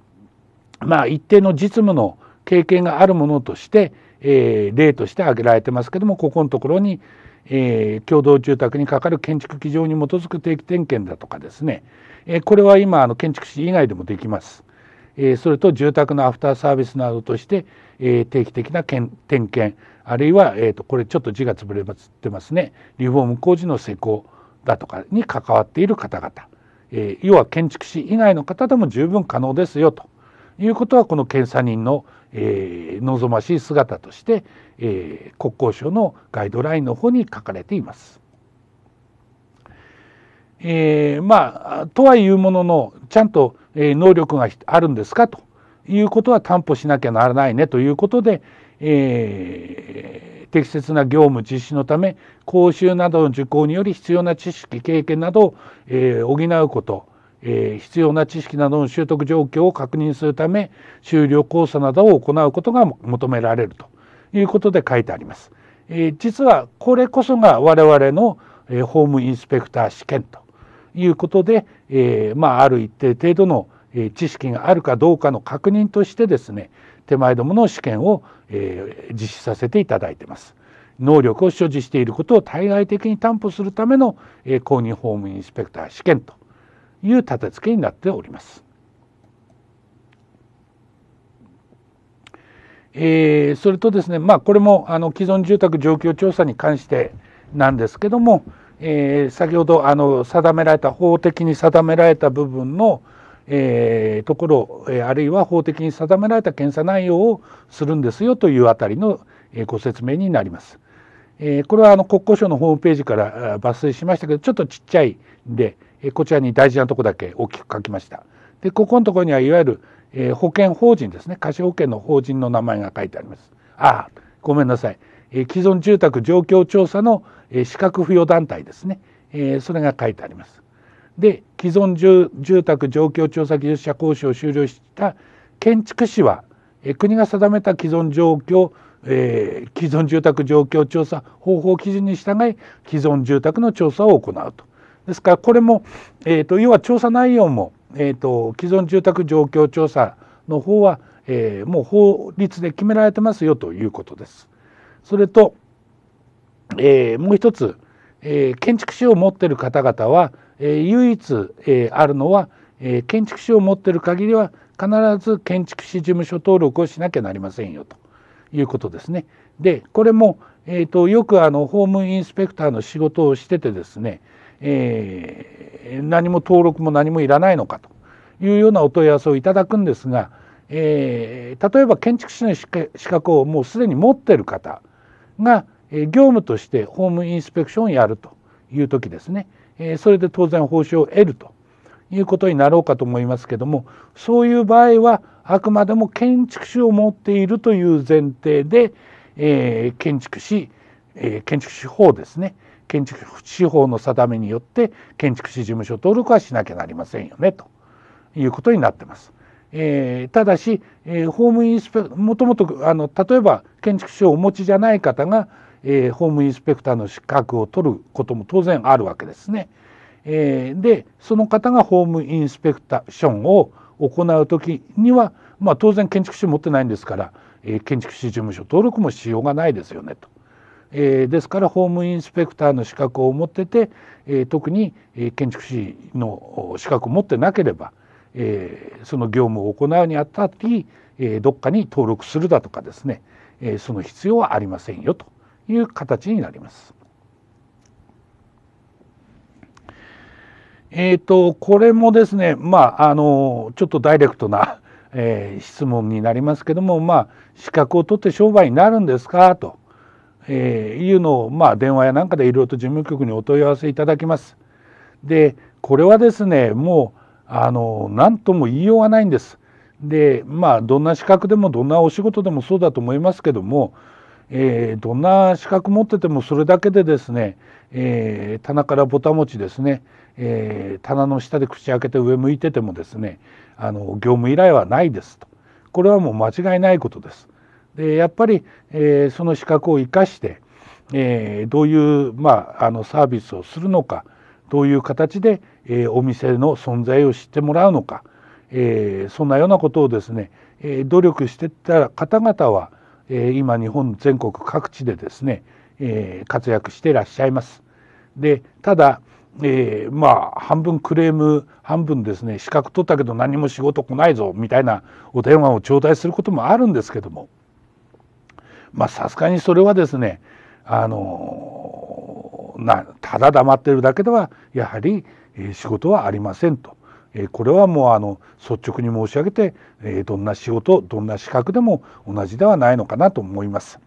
Speaker 2: まあ一定の実務の経験があるものとして、えー、例として挙げられてますけどもここのところに、えー、共同住宅にかかる建築基準に基づく定期点検だとかですね、えー、これは今あの建築士以外でもできます。えそれと住宅のアフターサービスなどとしてえー、定期的な点検あるいは、えーと、これちょっと字が潰れてますねリフォーム工事の施工だとかに関わっている方々、えー、要は建築士以外の方でも十分可能ですよということはこの検査人の、えー、望ましい姿として、えー、国交省のガイドラインの方に書かれています。えー、まあとはいうもののちゃんと、え能力があるんですかということは担保しなきゃならないねということで、えー、適切な業務実施のため講習などの受講により必要な知識経験などを、えー、補うこと、えー、必要な知識などの習得状況を確認するため修了講座などを行うことが求められるということで書いてあります。え実はこれこそが我々の、えホームインスペクター試験ということで、えまあ、ある一定程度のえ知識があるかどうかの確認としてですね手前どもの試験を、え実施させていただいてます。能力を所持していることを対外的に担保するための、え公認法務インスペクター試験という立て付けになっております。えそれとですね、まあ、これもあの既存住宅状況調査に関してなんですけども、え先ほどあの定められた法的に定められた部分の、えー、ところ、えあるいは法的に定められた検査内容をするんですよというあたりの、えご説明になります。えこれはあの国交省のホームページから抜粋しましたけどちょっとちっちゃいんで、えこちらに大事なとこだけ大きく書きました。でここのところにはいわゆる、え保険法人ですね貸保険の法人の名前が書いてあります。あごめんなさい、え既存住宅状況調査の、え資格付与団体ですね、えそれが書いてあります。で既存住宅状況調査技術者講習を終了した建築士は国が定めた既存状況、えー、既存住宅状況調査方法基準に従い既存住宅の調査を行うと。ですからこれも、えーと、要は調査内容も、えーと、と既存住宅状況調査の方は、えー、もう法律で決められてますよということです。それと、えー、もう一つ、えー、建築士を持っている方々はえ唯一、えあるのは、え建築士を持ってる限りは必ず建築士事務所登録をしなきゃなりませんよということですね。でこれも、えーと、よくあの法務インスペクターの仕事をしててですね、えー、何も登録も何もいらないのかというようなお問い合わせをいただくんですが、えー、例えば建築士の資格をもうすでに持ってる方が、え業務として法務インスペクションをやるという時ですねえそれで当然報酬を得るということになろうかと思いますけどもそういう場合はあくまでも建築士を持っているという前提で、え建築士、え建築士法ですね建築士法の定めによって建築士事務所登録はしなきゃなりませんよねということになってます。えー、ただし、えー、ホームインスペもともとあの例えば建築士をお持ちじゃない方がえー、ホームインスペクターの資格を取ることも当然あるわけですね。えー、でその方がホームインスペクターションを行う時には、まあ、当然建築士持ってないんですから、えー、建築士事務所登録もしようがないですよねと。えー、ですからホームインスペクターの資格を持ってて、えー、特に、え建築士の資格を持ってなければ、えー、その業務を行うにあたって、えー、どっかに登録するだとかですね、えー、その必要はありませんよという形になります。えーと、とこれもですね、まあ、あのちょっとダイレクトな、えー、質問になりますけども、まあ、資格を取って商売になるんですかと、えー、いうのを、まあ、電話やなんかでいろいろと事務局にお問い合わせいただきます。でこれはですねもうあの何とも言いようがないんです。でまあどんな資格でもどんなお仕事でもそうだと思いますけどもえー、どんな資格持っててもそれだけでですね、えー、棚からぼた持ちですね、えー、棚の下で口開けて上向いててもですねあの業務依頼はないですとこれはもう間違いないことです。でやっぱり、えー、その資格を生かして、えー、どういう、まあ、あのサービスをするのかどういう形で、えー、お店の存在を知ってもらうのか、えー、そんなようなことをですね、えー、努力してた方々はえー、今日本全国各地でですね、えー、活躍していらっしゃいます。でただ、えー、まあ半分クレーム半分ですね資格取ったけど何も仕事来ないぞみたいなお電話を頂戴することもあるんですけどもまあさすがにそれはですねあのなただ黙ってるだけではやはり、え仕事はありませんとえこれはもうあの率直に申し上げて、えどんな仕事どんな資格でも同じではないのかなと思います。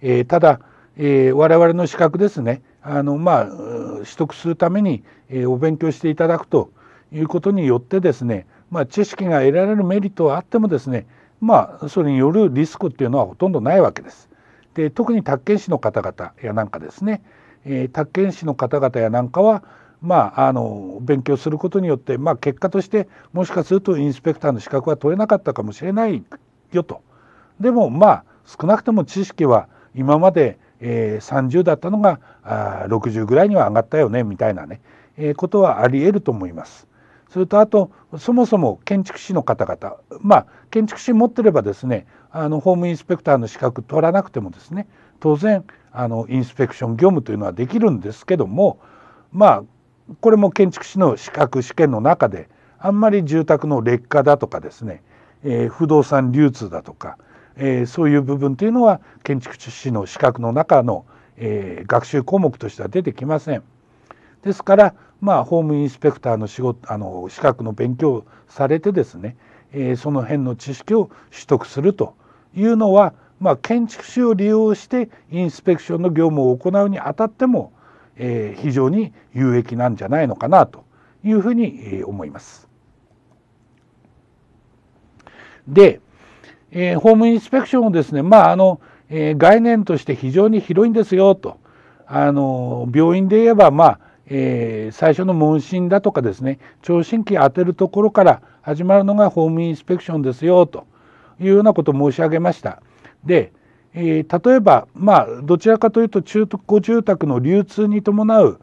Speaker 2: えただ、え我々の資格ですねあの、まあ、取得するために、えお勉強していただくということによってですね、まあ、知識が得られるメリットはあってもですねまあそれによるリスクっていうのはほとんどないわけです。で特に宅建士の方々やなんかですね、えー、宅建士の方々やなんかはまあ、あの勉強することによって、まあ、結果としてもしかするとインスペクターの資格は取れなかったかもしれないよとでもまあ少なくとも知識は今まで、えー、30だったのがあ60ぐらいには上がったよねみたいなね、えー、ことはありえると思います。それとあとそもそも建築士の方々まあ建築士持ってればですねあのームインスペクターの資格取らなくてもですね当然あのインスペクション業務というのはできるんですけどもまあこれも建築士の資格試験の中であんまり住宅の劣化だとかですね、えー、不動産流通だとか、えー、そういう部分というのは建築士の資格の中の、えー、学習項目としては出てきません。ですからまあホームインスペクターの仕事あの資格の勉強をされてですね、えー、その辺の知識を取得するというのは、まあ、建築士を利用してインスペクションの業務を行うにあたってもえー、非常に有益なんじゃないのかなというふうに思います。で、えー、ホームインスペクションをですね、まああのえー、概念として非常に広いんですよとあの病院で言えば、まあえー、最初の問診だとかですね聴診器当てるところから始まるのがホームインスペクションですよというようなことを申し上げました。でえー、例えば、まあ、どちらかというと中古住宅の流通に伴う、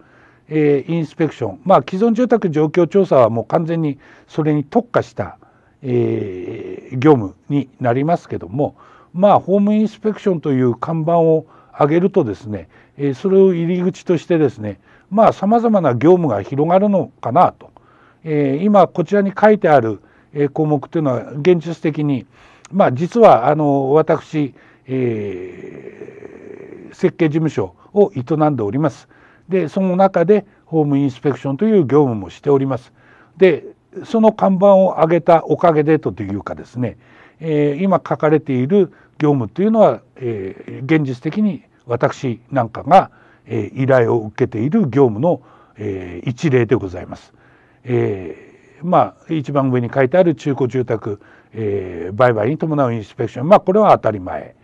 Speaker 2: えー、インスペクション、まあ、既存住宅状況調査はもう完全にそれに特化した、えー、業務になりますけども、まあ、ホームインスペクションという看板を上げるとですね、えー、それを入り口としてですねまさまざまな業務が広がるのかなと、えー、今こちらに書いてある項目というのは現実的にまあ実はあの私えー、設計事務所を営んでおります。でその中でホームインスペクションという業務もしております。でその看板を上げたおかげでというかですね、えー、今書かれている業務というのは、えー、現実的に私なんかが、えー、依頼を受けている業務の、えー、一例でございます。えー、まあ一番上に書いてある中古住宅、えー、売買に伴うインスペクションまあこれは当たり前。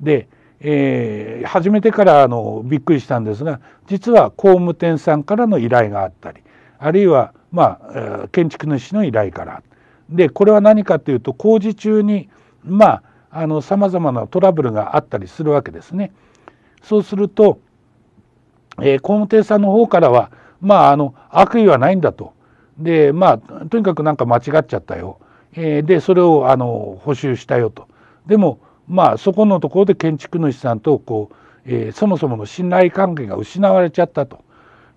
Speaker 2: で、えー、始めてからあのびっくりしたんですが実は工務店さんからの依頼があったりあるいは、まあ、建築主の依頼からでこれは何かというと工事中にまあさまざまなトラブルがあったりするわけですね。そうすると、えー、工務店さんの方からは、まあ、あの悪意はないんだとで、まあ、とにかくなんか間違っちゃったよ、えー、でそれをあの補修したよと。でもまあそこのところで建築主さんとこう、えー、そもそもの信頼関係が失われちゃったと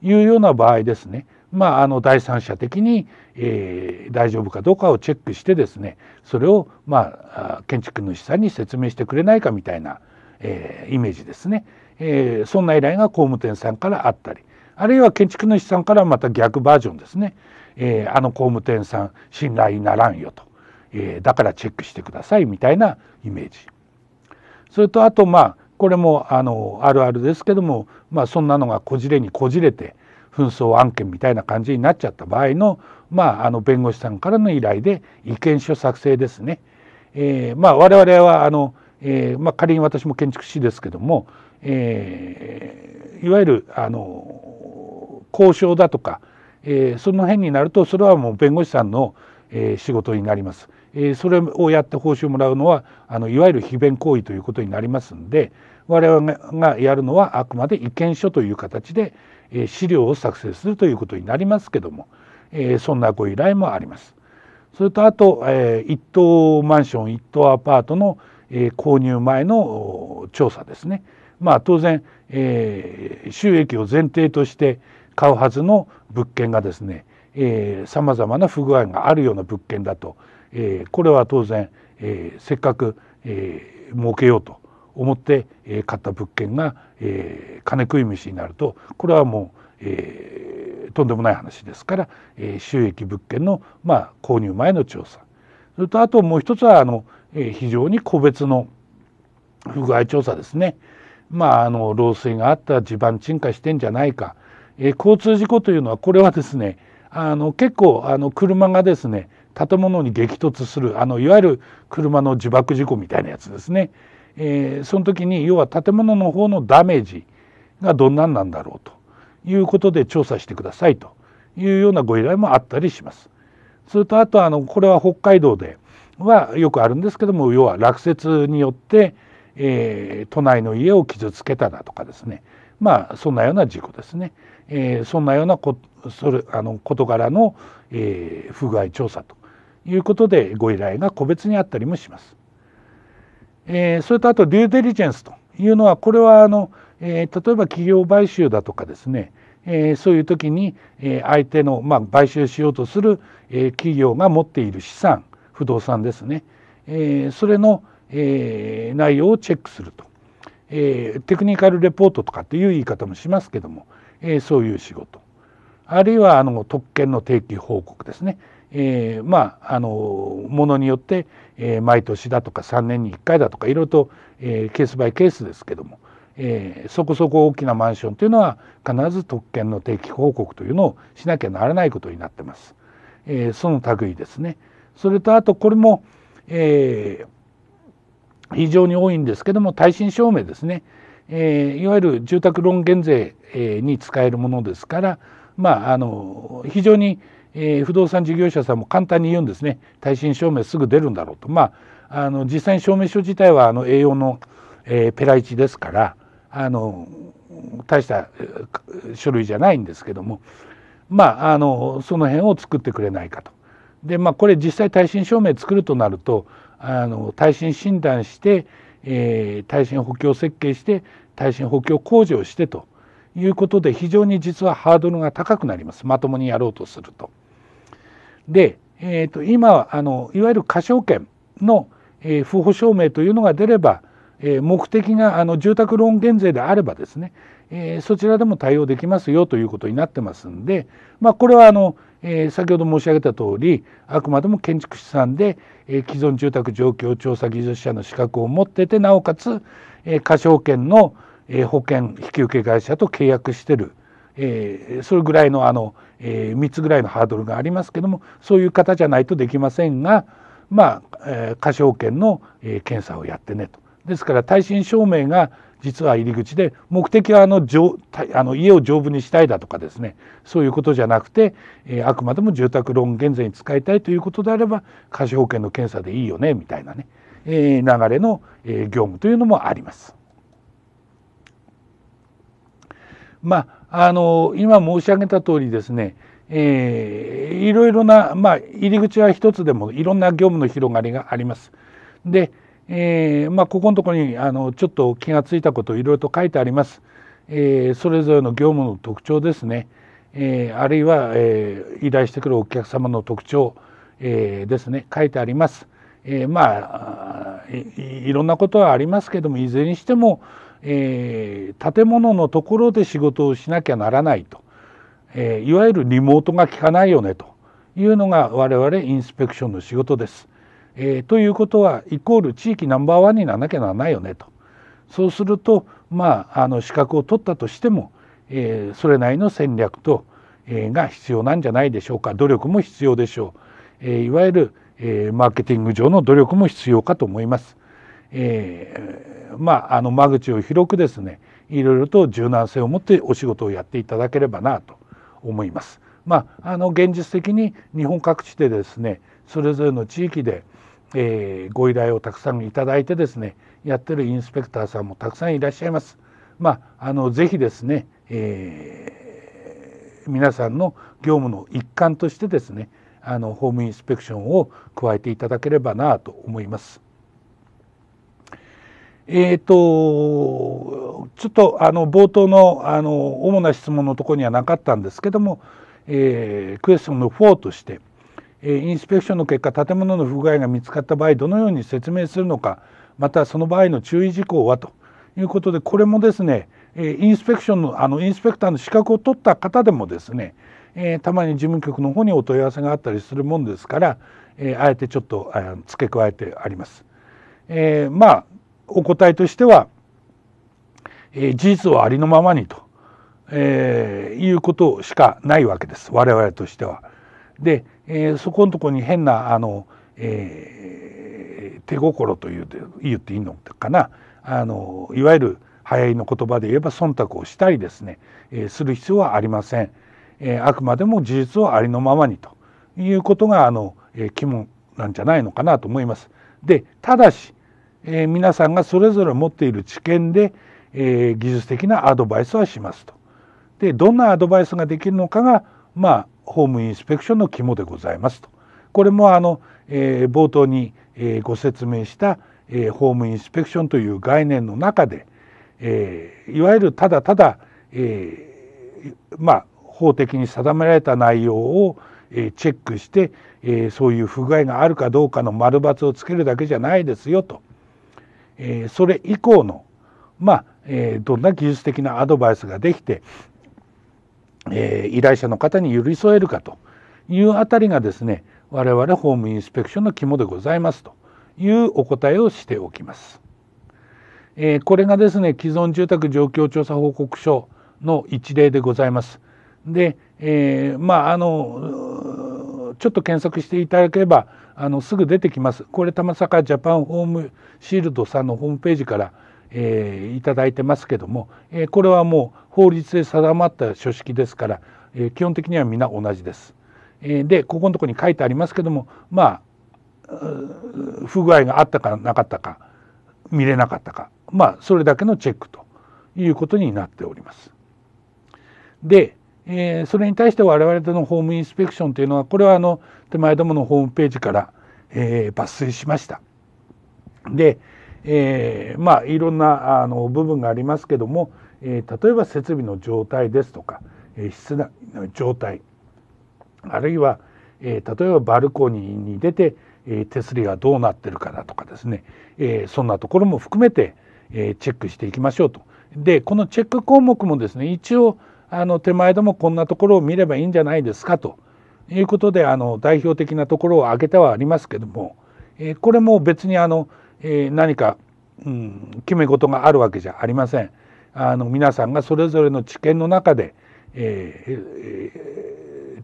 Speaker 2: いうような場合ですねまあ、あの第三者的に、えー、大丈夫かどうかをチェックしてですねそれを、まあ、建築主さんに説明してくれないかみたいな、えー、イメージですね、えー、そんな依頼が工務店さんからあったりあるいは建築主さんからまた逆バージョンですね、えー、あの工務店さん信頼ならんよと、えだからチェックしてくださいみたいなイメージそれとあとまあこれもあのあるあるですけども、まあ、そんなのがこじれにこじれて紛争案件みたいな感じになっちゃった場合の,、まあ、あの弁護士さんからの依頼で意見書作成ですね。えま我々はあの、えまあ、仮に私も建築士ですけども、えー、いわゆるあの交渉だとか、えその辺になるとそれはもう弁護士さんの、え仕事になります。えそれをやって報酬をもらうのはあのいわゆる非弁行為ということになりますんで我々がやるのはあくまで意見書という形で、え資料を作成するということになりますけども、えそんなご依頼もあります。それとあと、えー、一棟マンション一棟アパートの、えー、購入前の調査ですね。まあ当然、えー、収益を前提として買うはずの物件がですね、えまざまな不具合があるような物件だと、えー、これは当然、えー、せっかく、えー、儲けようと思って、えー、買った物件が、えー、金食い虫になるとこれはもう、えー、とんでもない話ですから、えー、収益物件の、まあ、購入前の調査それとあともう一つはあの、えー、非常に個別の不具合調査ですね。まあ、あの漏水があった地盤沈下してんじゃないか、えー、交通事故というのはこれはですねあの結構あの車がですね建物に激突するあのいわゆる車の自爆事故みたいなやつですね、えー、その時に要は建物の方のダメージがどんなんなんだろうということで調査してくださいというようなご依頼もあったりします。それとあとあのこれは北海道ではよくあるんですけども要は落雪によって、えー、都内の家を傷つけただとかですねまあそんなような事故ですね、えー、そんなようなこそれあの事柄の、えー、不具合調査ということでご依頼が個別にあったりもします。えー、それとあとデューデリジェンスというのはこれはあの、えー、例えば企業買収だとかですね、えー、そういう時に、え相手の、まあ、買収しようとする、え企業が持っている資産不動産ですね、えそれの、え内容をチェックすると、えテクニカルレポートとかという言い方もしますけども、えそういう仕事あるいはあの特権の定期報告ですねえー、まああのものによって、えー、毎年だとか3年に1回だとかいろいろと、えー、ケースバイケースですけども、えー、そこそこ大きなマンションというのは必ず特権の定期報告というのをしなきゃならないことになってます。えー、その類ですね。それとあとこれも、えー、非常に多いんですけども耐震証明ですね。えー、いわゆる住宅ローン減税、えに使えるものですから、まあ、あの非常に、えー、不動産事業者さんも簡単に言うんですね耐震証明すぐ出るんだろうとまああの実際に証明書自体はあの栄養の、えー、ペラ1ですからあの大した書類じゃないんですけどもまああのその辺を作ってくれないかと。でまあこれ実際耐震証明作るとなるとあの耐震診断して、えー、耐震補強設計して耐震補強工事をしてということで非常に実はハードルが高くなりますまともにやろうとすると。で、えーと、今はあのいわゆる過小権の、えー、不保証明というのが出れば、えー、目的があの住宅ローン減税であればですね、えー、そちらでも対応できますよということになってますんで、まあ、これはあの、えー、先ほど申し上げた通りあくまでも建築士さんで、え既存住宅状況調査技術者の資格を持っててなおかつ、え過小権の、え保険引受会社と契約してるえー、それぐらいのあの、えー、3つぐらいのハードルがありますけどもそういう方じゃないとできませんが、まあえー、科証券の、えー、検査をやってねと。ですから耐震証明が実は入り口で目的はあのあの家を丈夫にしたいだとかですねそういうことじゃなくて、えー、あくまでも住宅ローン減税に使いたいということであれば貸し保険の検査でいいよねみたいなね、えー、流れの、えー、業務というのもあります。まああの今申し上げた通りですねえー、いろいろな、まあ、入り口は一つでもいろんな業務の広がりがあります。で、えーまあ、ここのところにあのちょっと気がついたことをいろいろと書いてあります。えー、それぞれの業務の特徴ですね、えー、あるいは、えー、依頼してくるお客様の特徴、えー、ですね書いてあります。えー、まあいろんなことはありますけどもいずれにしても、えー、建物のところで仕事をしなきゃならないと、えー、いわゆるリモートが効かないよねというのが我々インスペクションの仕事です。えー、ということはイコール地域ナンバーワンにならなきゃならないよねとそうするとまああの資格を取ったとしても、えー、それなりの戦略と、えー、が必要なんじゃないでしょうか努力も必要でしょう、えー、いわゆる、えー、マーケティング上の努力も必要かと思います。えー、まああの間口を広くですねいろいろと柔軟性を持ってお仕事をやっていただければなと思います。まあ、あの現実的に日本各地でですねそれぞれの地域で、えー、ご依頼をたくさんいただいてですねやってるインスペクターさんもたくさんいらっしゃいます。まあ、あのぜひですね、えー、皆さんの業務の一環としてですねあのホームインスペクションを加えていただければなと思います。えっ、ー、とちょっとあの冒頭のあの主な質問のところにはなかったんですけども、えー、クエスチョンの4として、えインスペクションの結果建物の不具合が見つかった場合どのように説明するのかまたその場合の注意事項はということでこれもですねインスペクションのあのインスペクターの資格を取った方でもですね、えー、たまに事務局の方にお問い合わせがあったりするもんですから、えー、あえてちょっとあ付け加えてあります。えー、まあお答えとしては、え事実をありのままにと、えー、いうことしかないわけです我々としては。で、えー、そこのところに変なあの、えー、手心という言っていいのかなあのいわゆる流行りの言葉で言えば忖度をしたりですね、えする必要はありません、えあくまでも事実をありのままにということがあの、え肝なんじゃないのかなと思います。でただしえー、皆さんがそれぞれ持っている知見で、えー、技術的なアドバイスはしますと。でどんなアドバイスができるのかが、まあ、ホームインスペクションの肝でございますと。これもあの、えー、冒頭に、えー、ご説明した、えー、ホームインスペクションという概念の中で、えー、いわゆるただただ、えー、まあ法的に定められた内容を、えチェックして、えー、そういう不具合があるかどうかの丸抜をつけるだけじゃないですよと。えそれ以降のまあ、えどんな技術的なアドバイスができて、え依頼者の方に寄り添えるかというあたりがですね我々ホームインスペクションの肝でございますというお答えをしておきます。えこれがですね既存住宅状況調査報告書の一例でございます。で、えまああのちょっと検索していただければあのすぐ出てきますこれ玉坂ジャパンホームシールドさんのホームページから、えー、いただいてますけども、えー、これはもう法律で定まった書式ですから、えー、基本的には皆同じです。えー、でここのとこに書いてありますけどもまあ不具合があったかなかったか見れなかったかまあそれだけのチェックということになっております。でえー、それに対して我々とのホームインスペクションというのはこれはあの手前どものホームページから、えー、抜粋しました。で、えー、まあいろんなあの部分がありますけども、えー、例えば設備の状態ですとか、えー、室内の状態あるいは、えー、例えばバルコニーに出て、えー、手すりがどうなってるかだとかですね、えー、そんなところも含めて、えー、チェックしていきましょうと。でこのチェック項目もですね一応あの手前どもこんなところを見ればいいんじゃないですかということであの代表的なところを挙げてはありますけども、えこれも別にあの、え何か、うん、決め事があるわけじゃありません。あの皆さんがそれぞれの知見の中で、え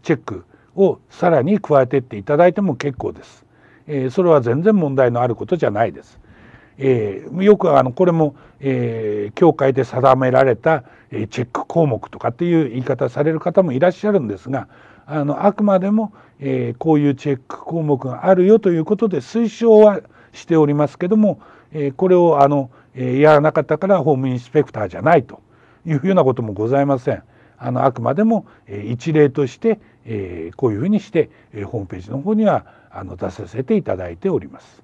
Speaker 2: チェックをさらに加えていっていただいても結構です。えそれは全然問題のあることじゃないです。えよくあのこれも、え教会で定められたえチェック項目とかっていう言い方される方もいらっしゃるんですがあのあくまでも、えこういうチェック項目があるよということで推奨はしておりますけども、えこれをあの、えやらなかったからホームインスペクターじゃないというようなこともございません。あのあくまでも、え一例として、えこういうふうにして、えホームページの方にはあの出させていただいております。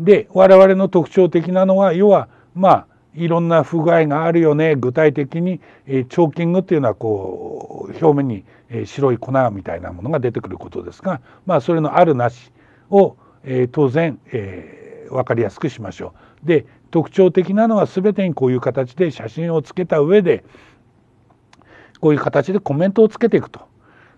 Speaker 2: で我々の特徴的なのは要はまあいろんな不具合があるよね具体的に、えチョーキングっていうのはこう表面に、え白い粉みたいなものが出てくることですが、まあ、それのあるなしを、え当然、え分かりやすくしましょう。で特徴的なのは全てにこういう形で写真をつけた上でこういう形でコメントをつけていくと。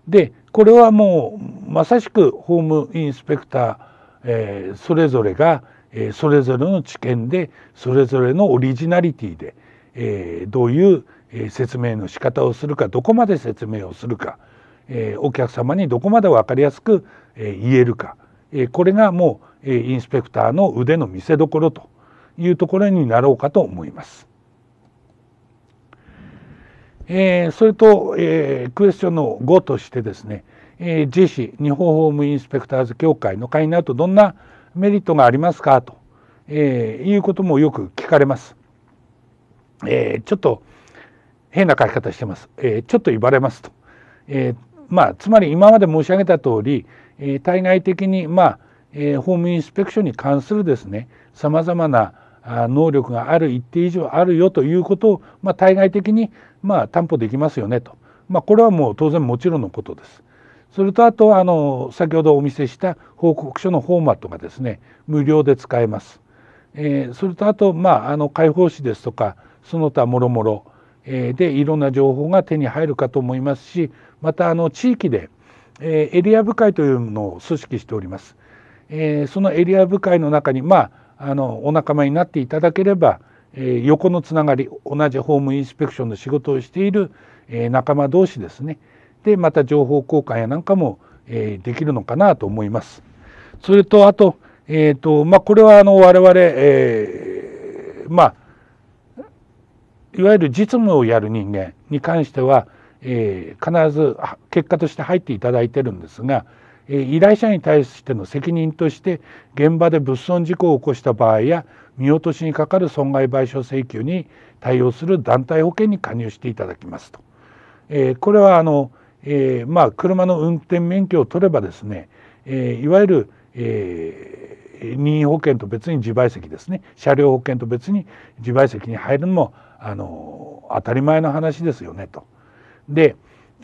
Speaker 2: でこれはもうまさしくホームインスペクター、えー、それぞれがえそれぞれの知見でそれぞれのオリジナリティで、えどういう説明の仕方をするかどこまで説明をするか、えお客様にどこまで分かりやすく、え言えるか、えこれがもう、えインスペクターの腕の見せ所というところになろうかと思います。えそれと、えクエスチョンの5としてですね、えー、JC 日本法務インスペクターズ協会の会になるとどんな、メリットがありますかと、えー、いうこともよく聞かれます。えー、ちょっと変な書き方してます。えー、ちょっと言われますと。えー、まあつまり今まで申し上げた通り、えー、対外的にまあ、えー、ホームインスペクションに関するですねさまざまな能力がある一定以上あるよということを、まあ、対外的にまあ担保できますよねと、まあ、これはもう当然もちろんのことです。それとあとあの先ほどお見せした報告書のフォーマットがですね無料で使えます。えー、それとあと、まあ、あの解放誌ですとかその他もろもろでいろんな情報が手に入るかと思いますしまたあの地域で、えー、エリア部会というのを組織しております。えー、そのエリア部会の中に、まあ、あのお仲間になっていただければ、えー、横のつながり同じホームインスペクションの仕事をしている、えー、仲間同士ですねでまた情報交換やなんかも、えできるのかなと思います。それとあと,、えーとまあ、これはあの我々、えー、まあ、いわゆる実務をやる人間に関しては、えー、必ず結果として入っていただいてるんですが、え依頼者に対しての責任として現場で物損事故を起こした場合や見落としにかかる損害賠償請求に対応する団体保険に加入していただきますと。えー、これはあの、えー、まあ、車の運転免許を取ればですね、えー、いわゆる、えー、任意保険と別に自賠責ですね車両保険と別に自賠責に入るのもあの当たり前の話ですよねと。で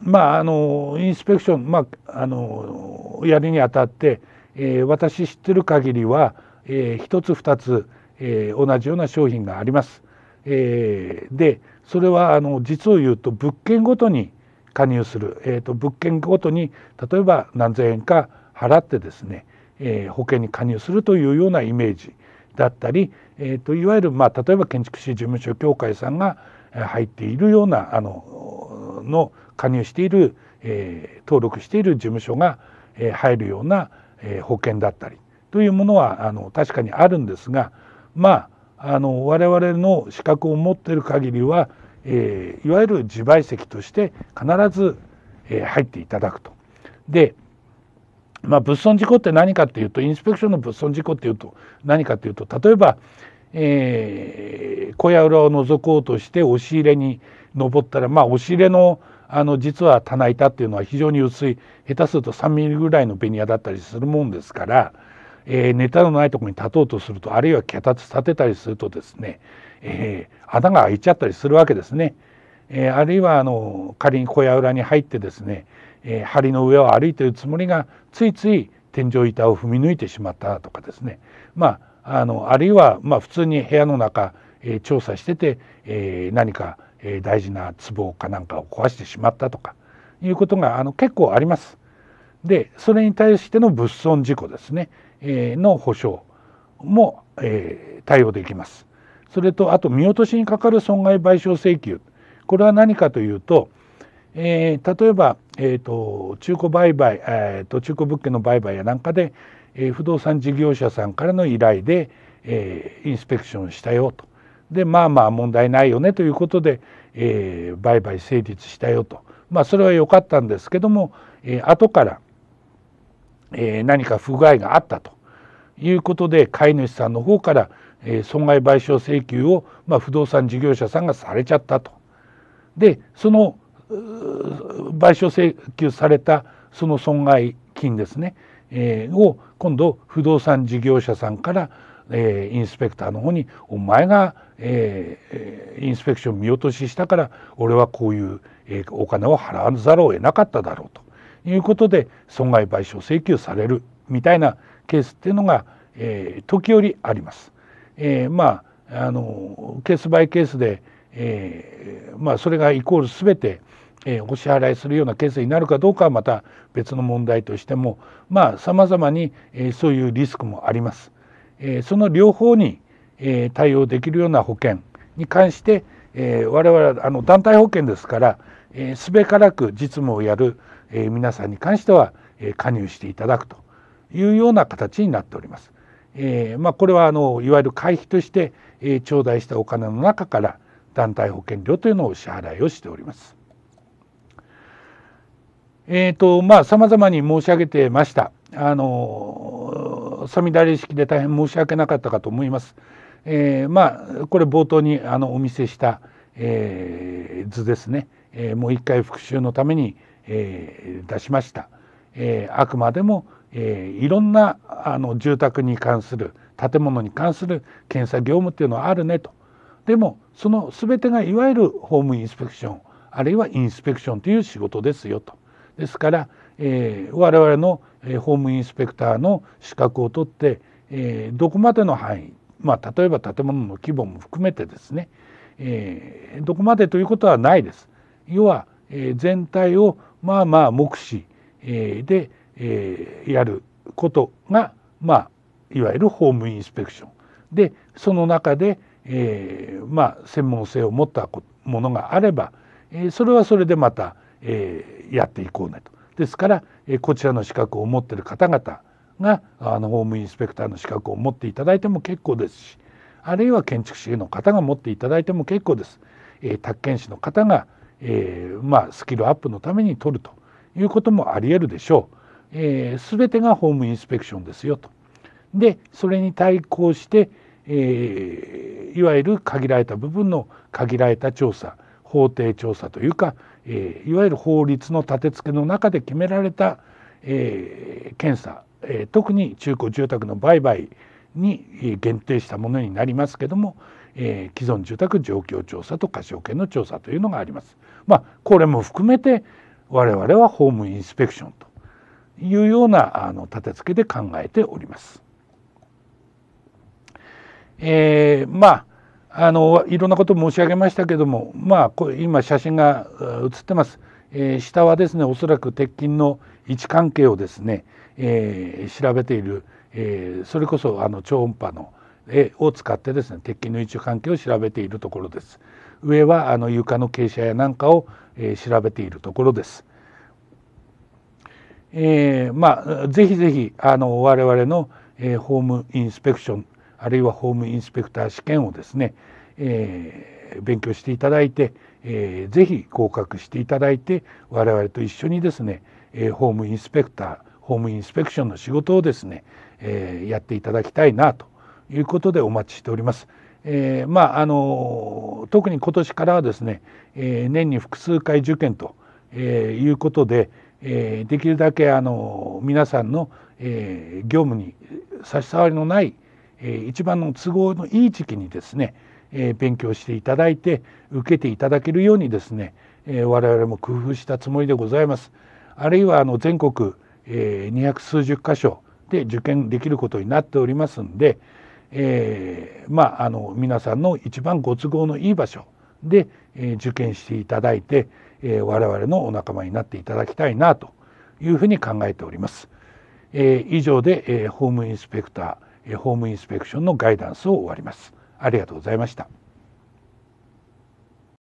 Speaker 2: まああのインスペクション、まあ、あのやるにあたって、えー、私知ってる限りは、えー、1つ2つ、えー、同じような商品があります。えー、でそれはあの実を言うと物件ごとに、加入する、えーと、物件ごとに例えば何千円か払ってですね、えー、保険に加入するというようなイメージだったり、えーと、いわゆる、まあ、例えば建築士事務所協会さんが入っているようなあのの加入している、えー、登録している事務所が、え入るような、え保険だったりというものはあの確かにあるんですがまああの我々の資格を持っている限りはえー、いわゆる自賠責として必ず、えー、入っていただくと。で、まあ、物損事故って何かっていうとインスペクションの物損事故っていうと何かっていうと例えば、えー、小屋裏を覗こうとして押し入れに登ったら、まあ、押し入れのあの実は棚板っていうのは非常に薄い下手すると3ミリぐらいのベニヤだったりするもんですから。えー、ネタのないところに立とうとするとあるいは脚立立てたりするとですね、えー、穴が開いちゃったりするわけですね。えー、あるいはあの仮に小屋裏に入ってですね、えー、梁の上を歩いてるつもりがついつい天井板を踏み抜いてしまったとかですねまああのあるいは、まあ、普通に部屋の中、えー、調査してて、えー、何か、え大事な壺かなんかを壊してしまったとかいうことがあの結構あります。でそれに対しての物損事故ですね。の保証も対応できます。それとあと見落としにかかる損害賠償請求これは何かというと、えー、例えば、えーと、中古売買、えーと、と中古物件の売買やなんかで、えー、不動産事業者さんからの依頼で、えー、インスペクションしたよとでまあまあ問題ないよねということで、えー、売買成立したよと、まあ、それは良かったんですけども、えー、後からえ何か不具合があったということで飼い主さんの方から、え損害賠償請求を、ま不動産事業者さんがされちゃったと。でその賠償請求されたその損害金ですね、えを今度不動産事業者さんから、えインスペクターの方に「お前が、えインスペクション見落とししたから俺はこういう、えお金を払わざるを得なかっただろう」と。いうことで損害賠償請求されるみたいなケースっていうのが、えー、時折あります。えー、まああのケースバイケースで、えー、まあ、それがイコール全て、えお支払いするようなケースになるかどうかはまた別の問題としてもまあさまざまに、えそういうリスクもあります。えその両方に、え対応できるような保険に関して、え我々あの団体保険ですから、えすべからく実務をやるえー、皆さんに関しては、えー、加入していただくというような形になっております。えーまあ、これはあのいわゆる会費として、えー、頂戴したお金の中から団体保険料というのを支払いをしております。えーとまあ、様々に申し上げてました。あのサミダレ式で大変申し訳なかったかと思います。えー、まあこれ冒頭にあのお見せした、えー、図ですね、えー、もう一回復習のために、えー、出しました。えー、あくまでも、えー、いろんなあの住宅に関する建物に関する検査業務っていうのはあるねと。でもその全てがいわゆるホームインスペクションあるいはインスペクションという仕事ですよと。ですから、えー、我々の、えー、ホームインスペクターの資格を取って、えー、どこまでの範囲、まあ、例えば建物の規模も含めてですね、えー、どこまでということはないです。要は、えー、全体をまあまあ目視、えで、えやることが、まあ、いわゆるホームインスペクションでその中で、えまあ、専門性を持ったものがあれば、えそれはそれでまた、えやっていこうねと。ですから、えこちらの資格を持ってる方々があのホームインスペクターの資格を持っていただいても結構ですしあるいは建築士の方が持っていただいても結構です。え宅建士の方が、えー、まあ、スキルアップのために取るということもありえるでしょう。えー、全てがホームインスペクションですよと。でそれに対抗して、えー、いわゆる限られた部分の限られた調査法定調査というか、えー、いわゆる法律の立て付けの中で決められた、えー、検査、えー、特に中古住宅の売買に限定したものになりますけども、えー、既存住宅状況調査と貸証権の調査というのがあります。まあ、これも含めて我々はホームインスペクションというようなあの立て付けで考えております。えー、まああのいろんなこと申し上げましたけども、まあ、こ今写真が写ってます、えー、下はですねおそらく鉄筋の位置関係をですね、えー、調べている、えー、それこそあの超音波のを使ってですね鉄筋の位置関係を調べているところです上はあの床の傾斜やなんかを、えー、調べているところです、えー、まあぜひぜひあの我々の、えー、ホームインスペクションあるいはホームインスペクター試験をですね、えー、勉強していただいて、えー、ぜひ合格していただいて我々と一緒にですね、えー、ホームインスペクターホームインスペクションの仕事をですね、えー、やっていただきたいなということでお待ちしております。えー、まああの特に今年からはですね、えー、年に複数回受験と、えー、いうことで、えー、できるだけあの皆さんの、えー、業務に差し障りのない、えー、一番の都合のいい時期にですね、えー、勉強していただいて受けていただけるようにですね、えー、我々も工夫したつもりでございます。あるいはあの全国、えー、200数十箇所で受験できることになっておりますんで、えー、まああの皆さんの一番ご都合のいい場所で、えー、受験していただいて、えー、我々のお仲間になっていただきたいなというふうに考えております。えー、以上で、えー、ホームインスペクター、えー、ホームインスペクションのガイダンスを終わります。ありがとうございました。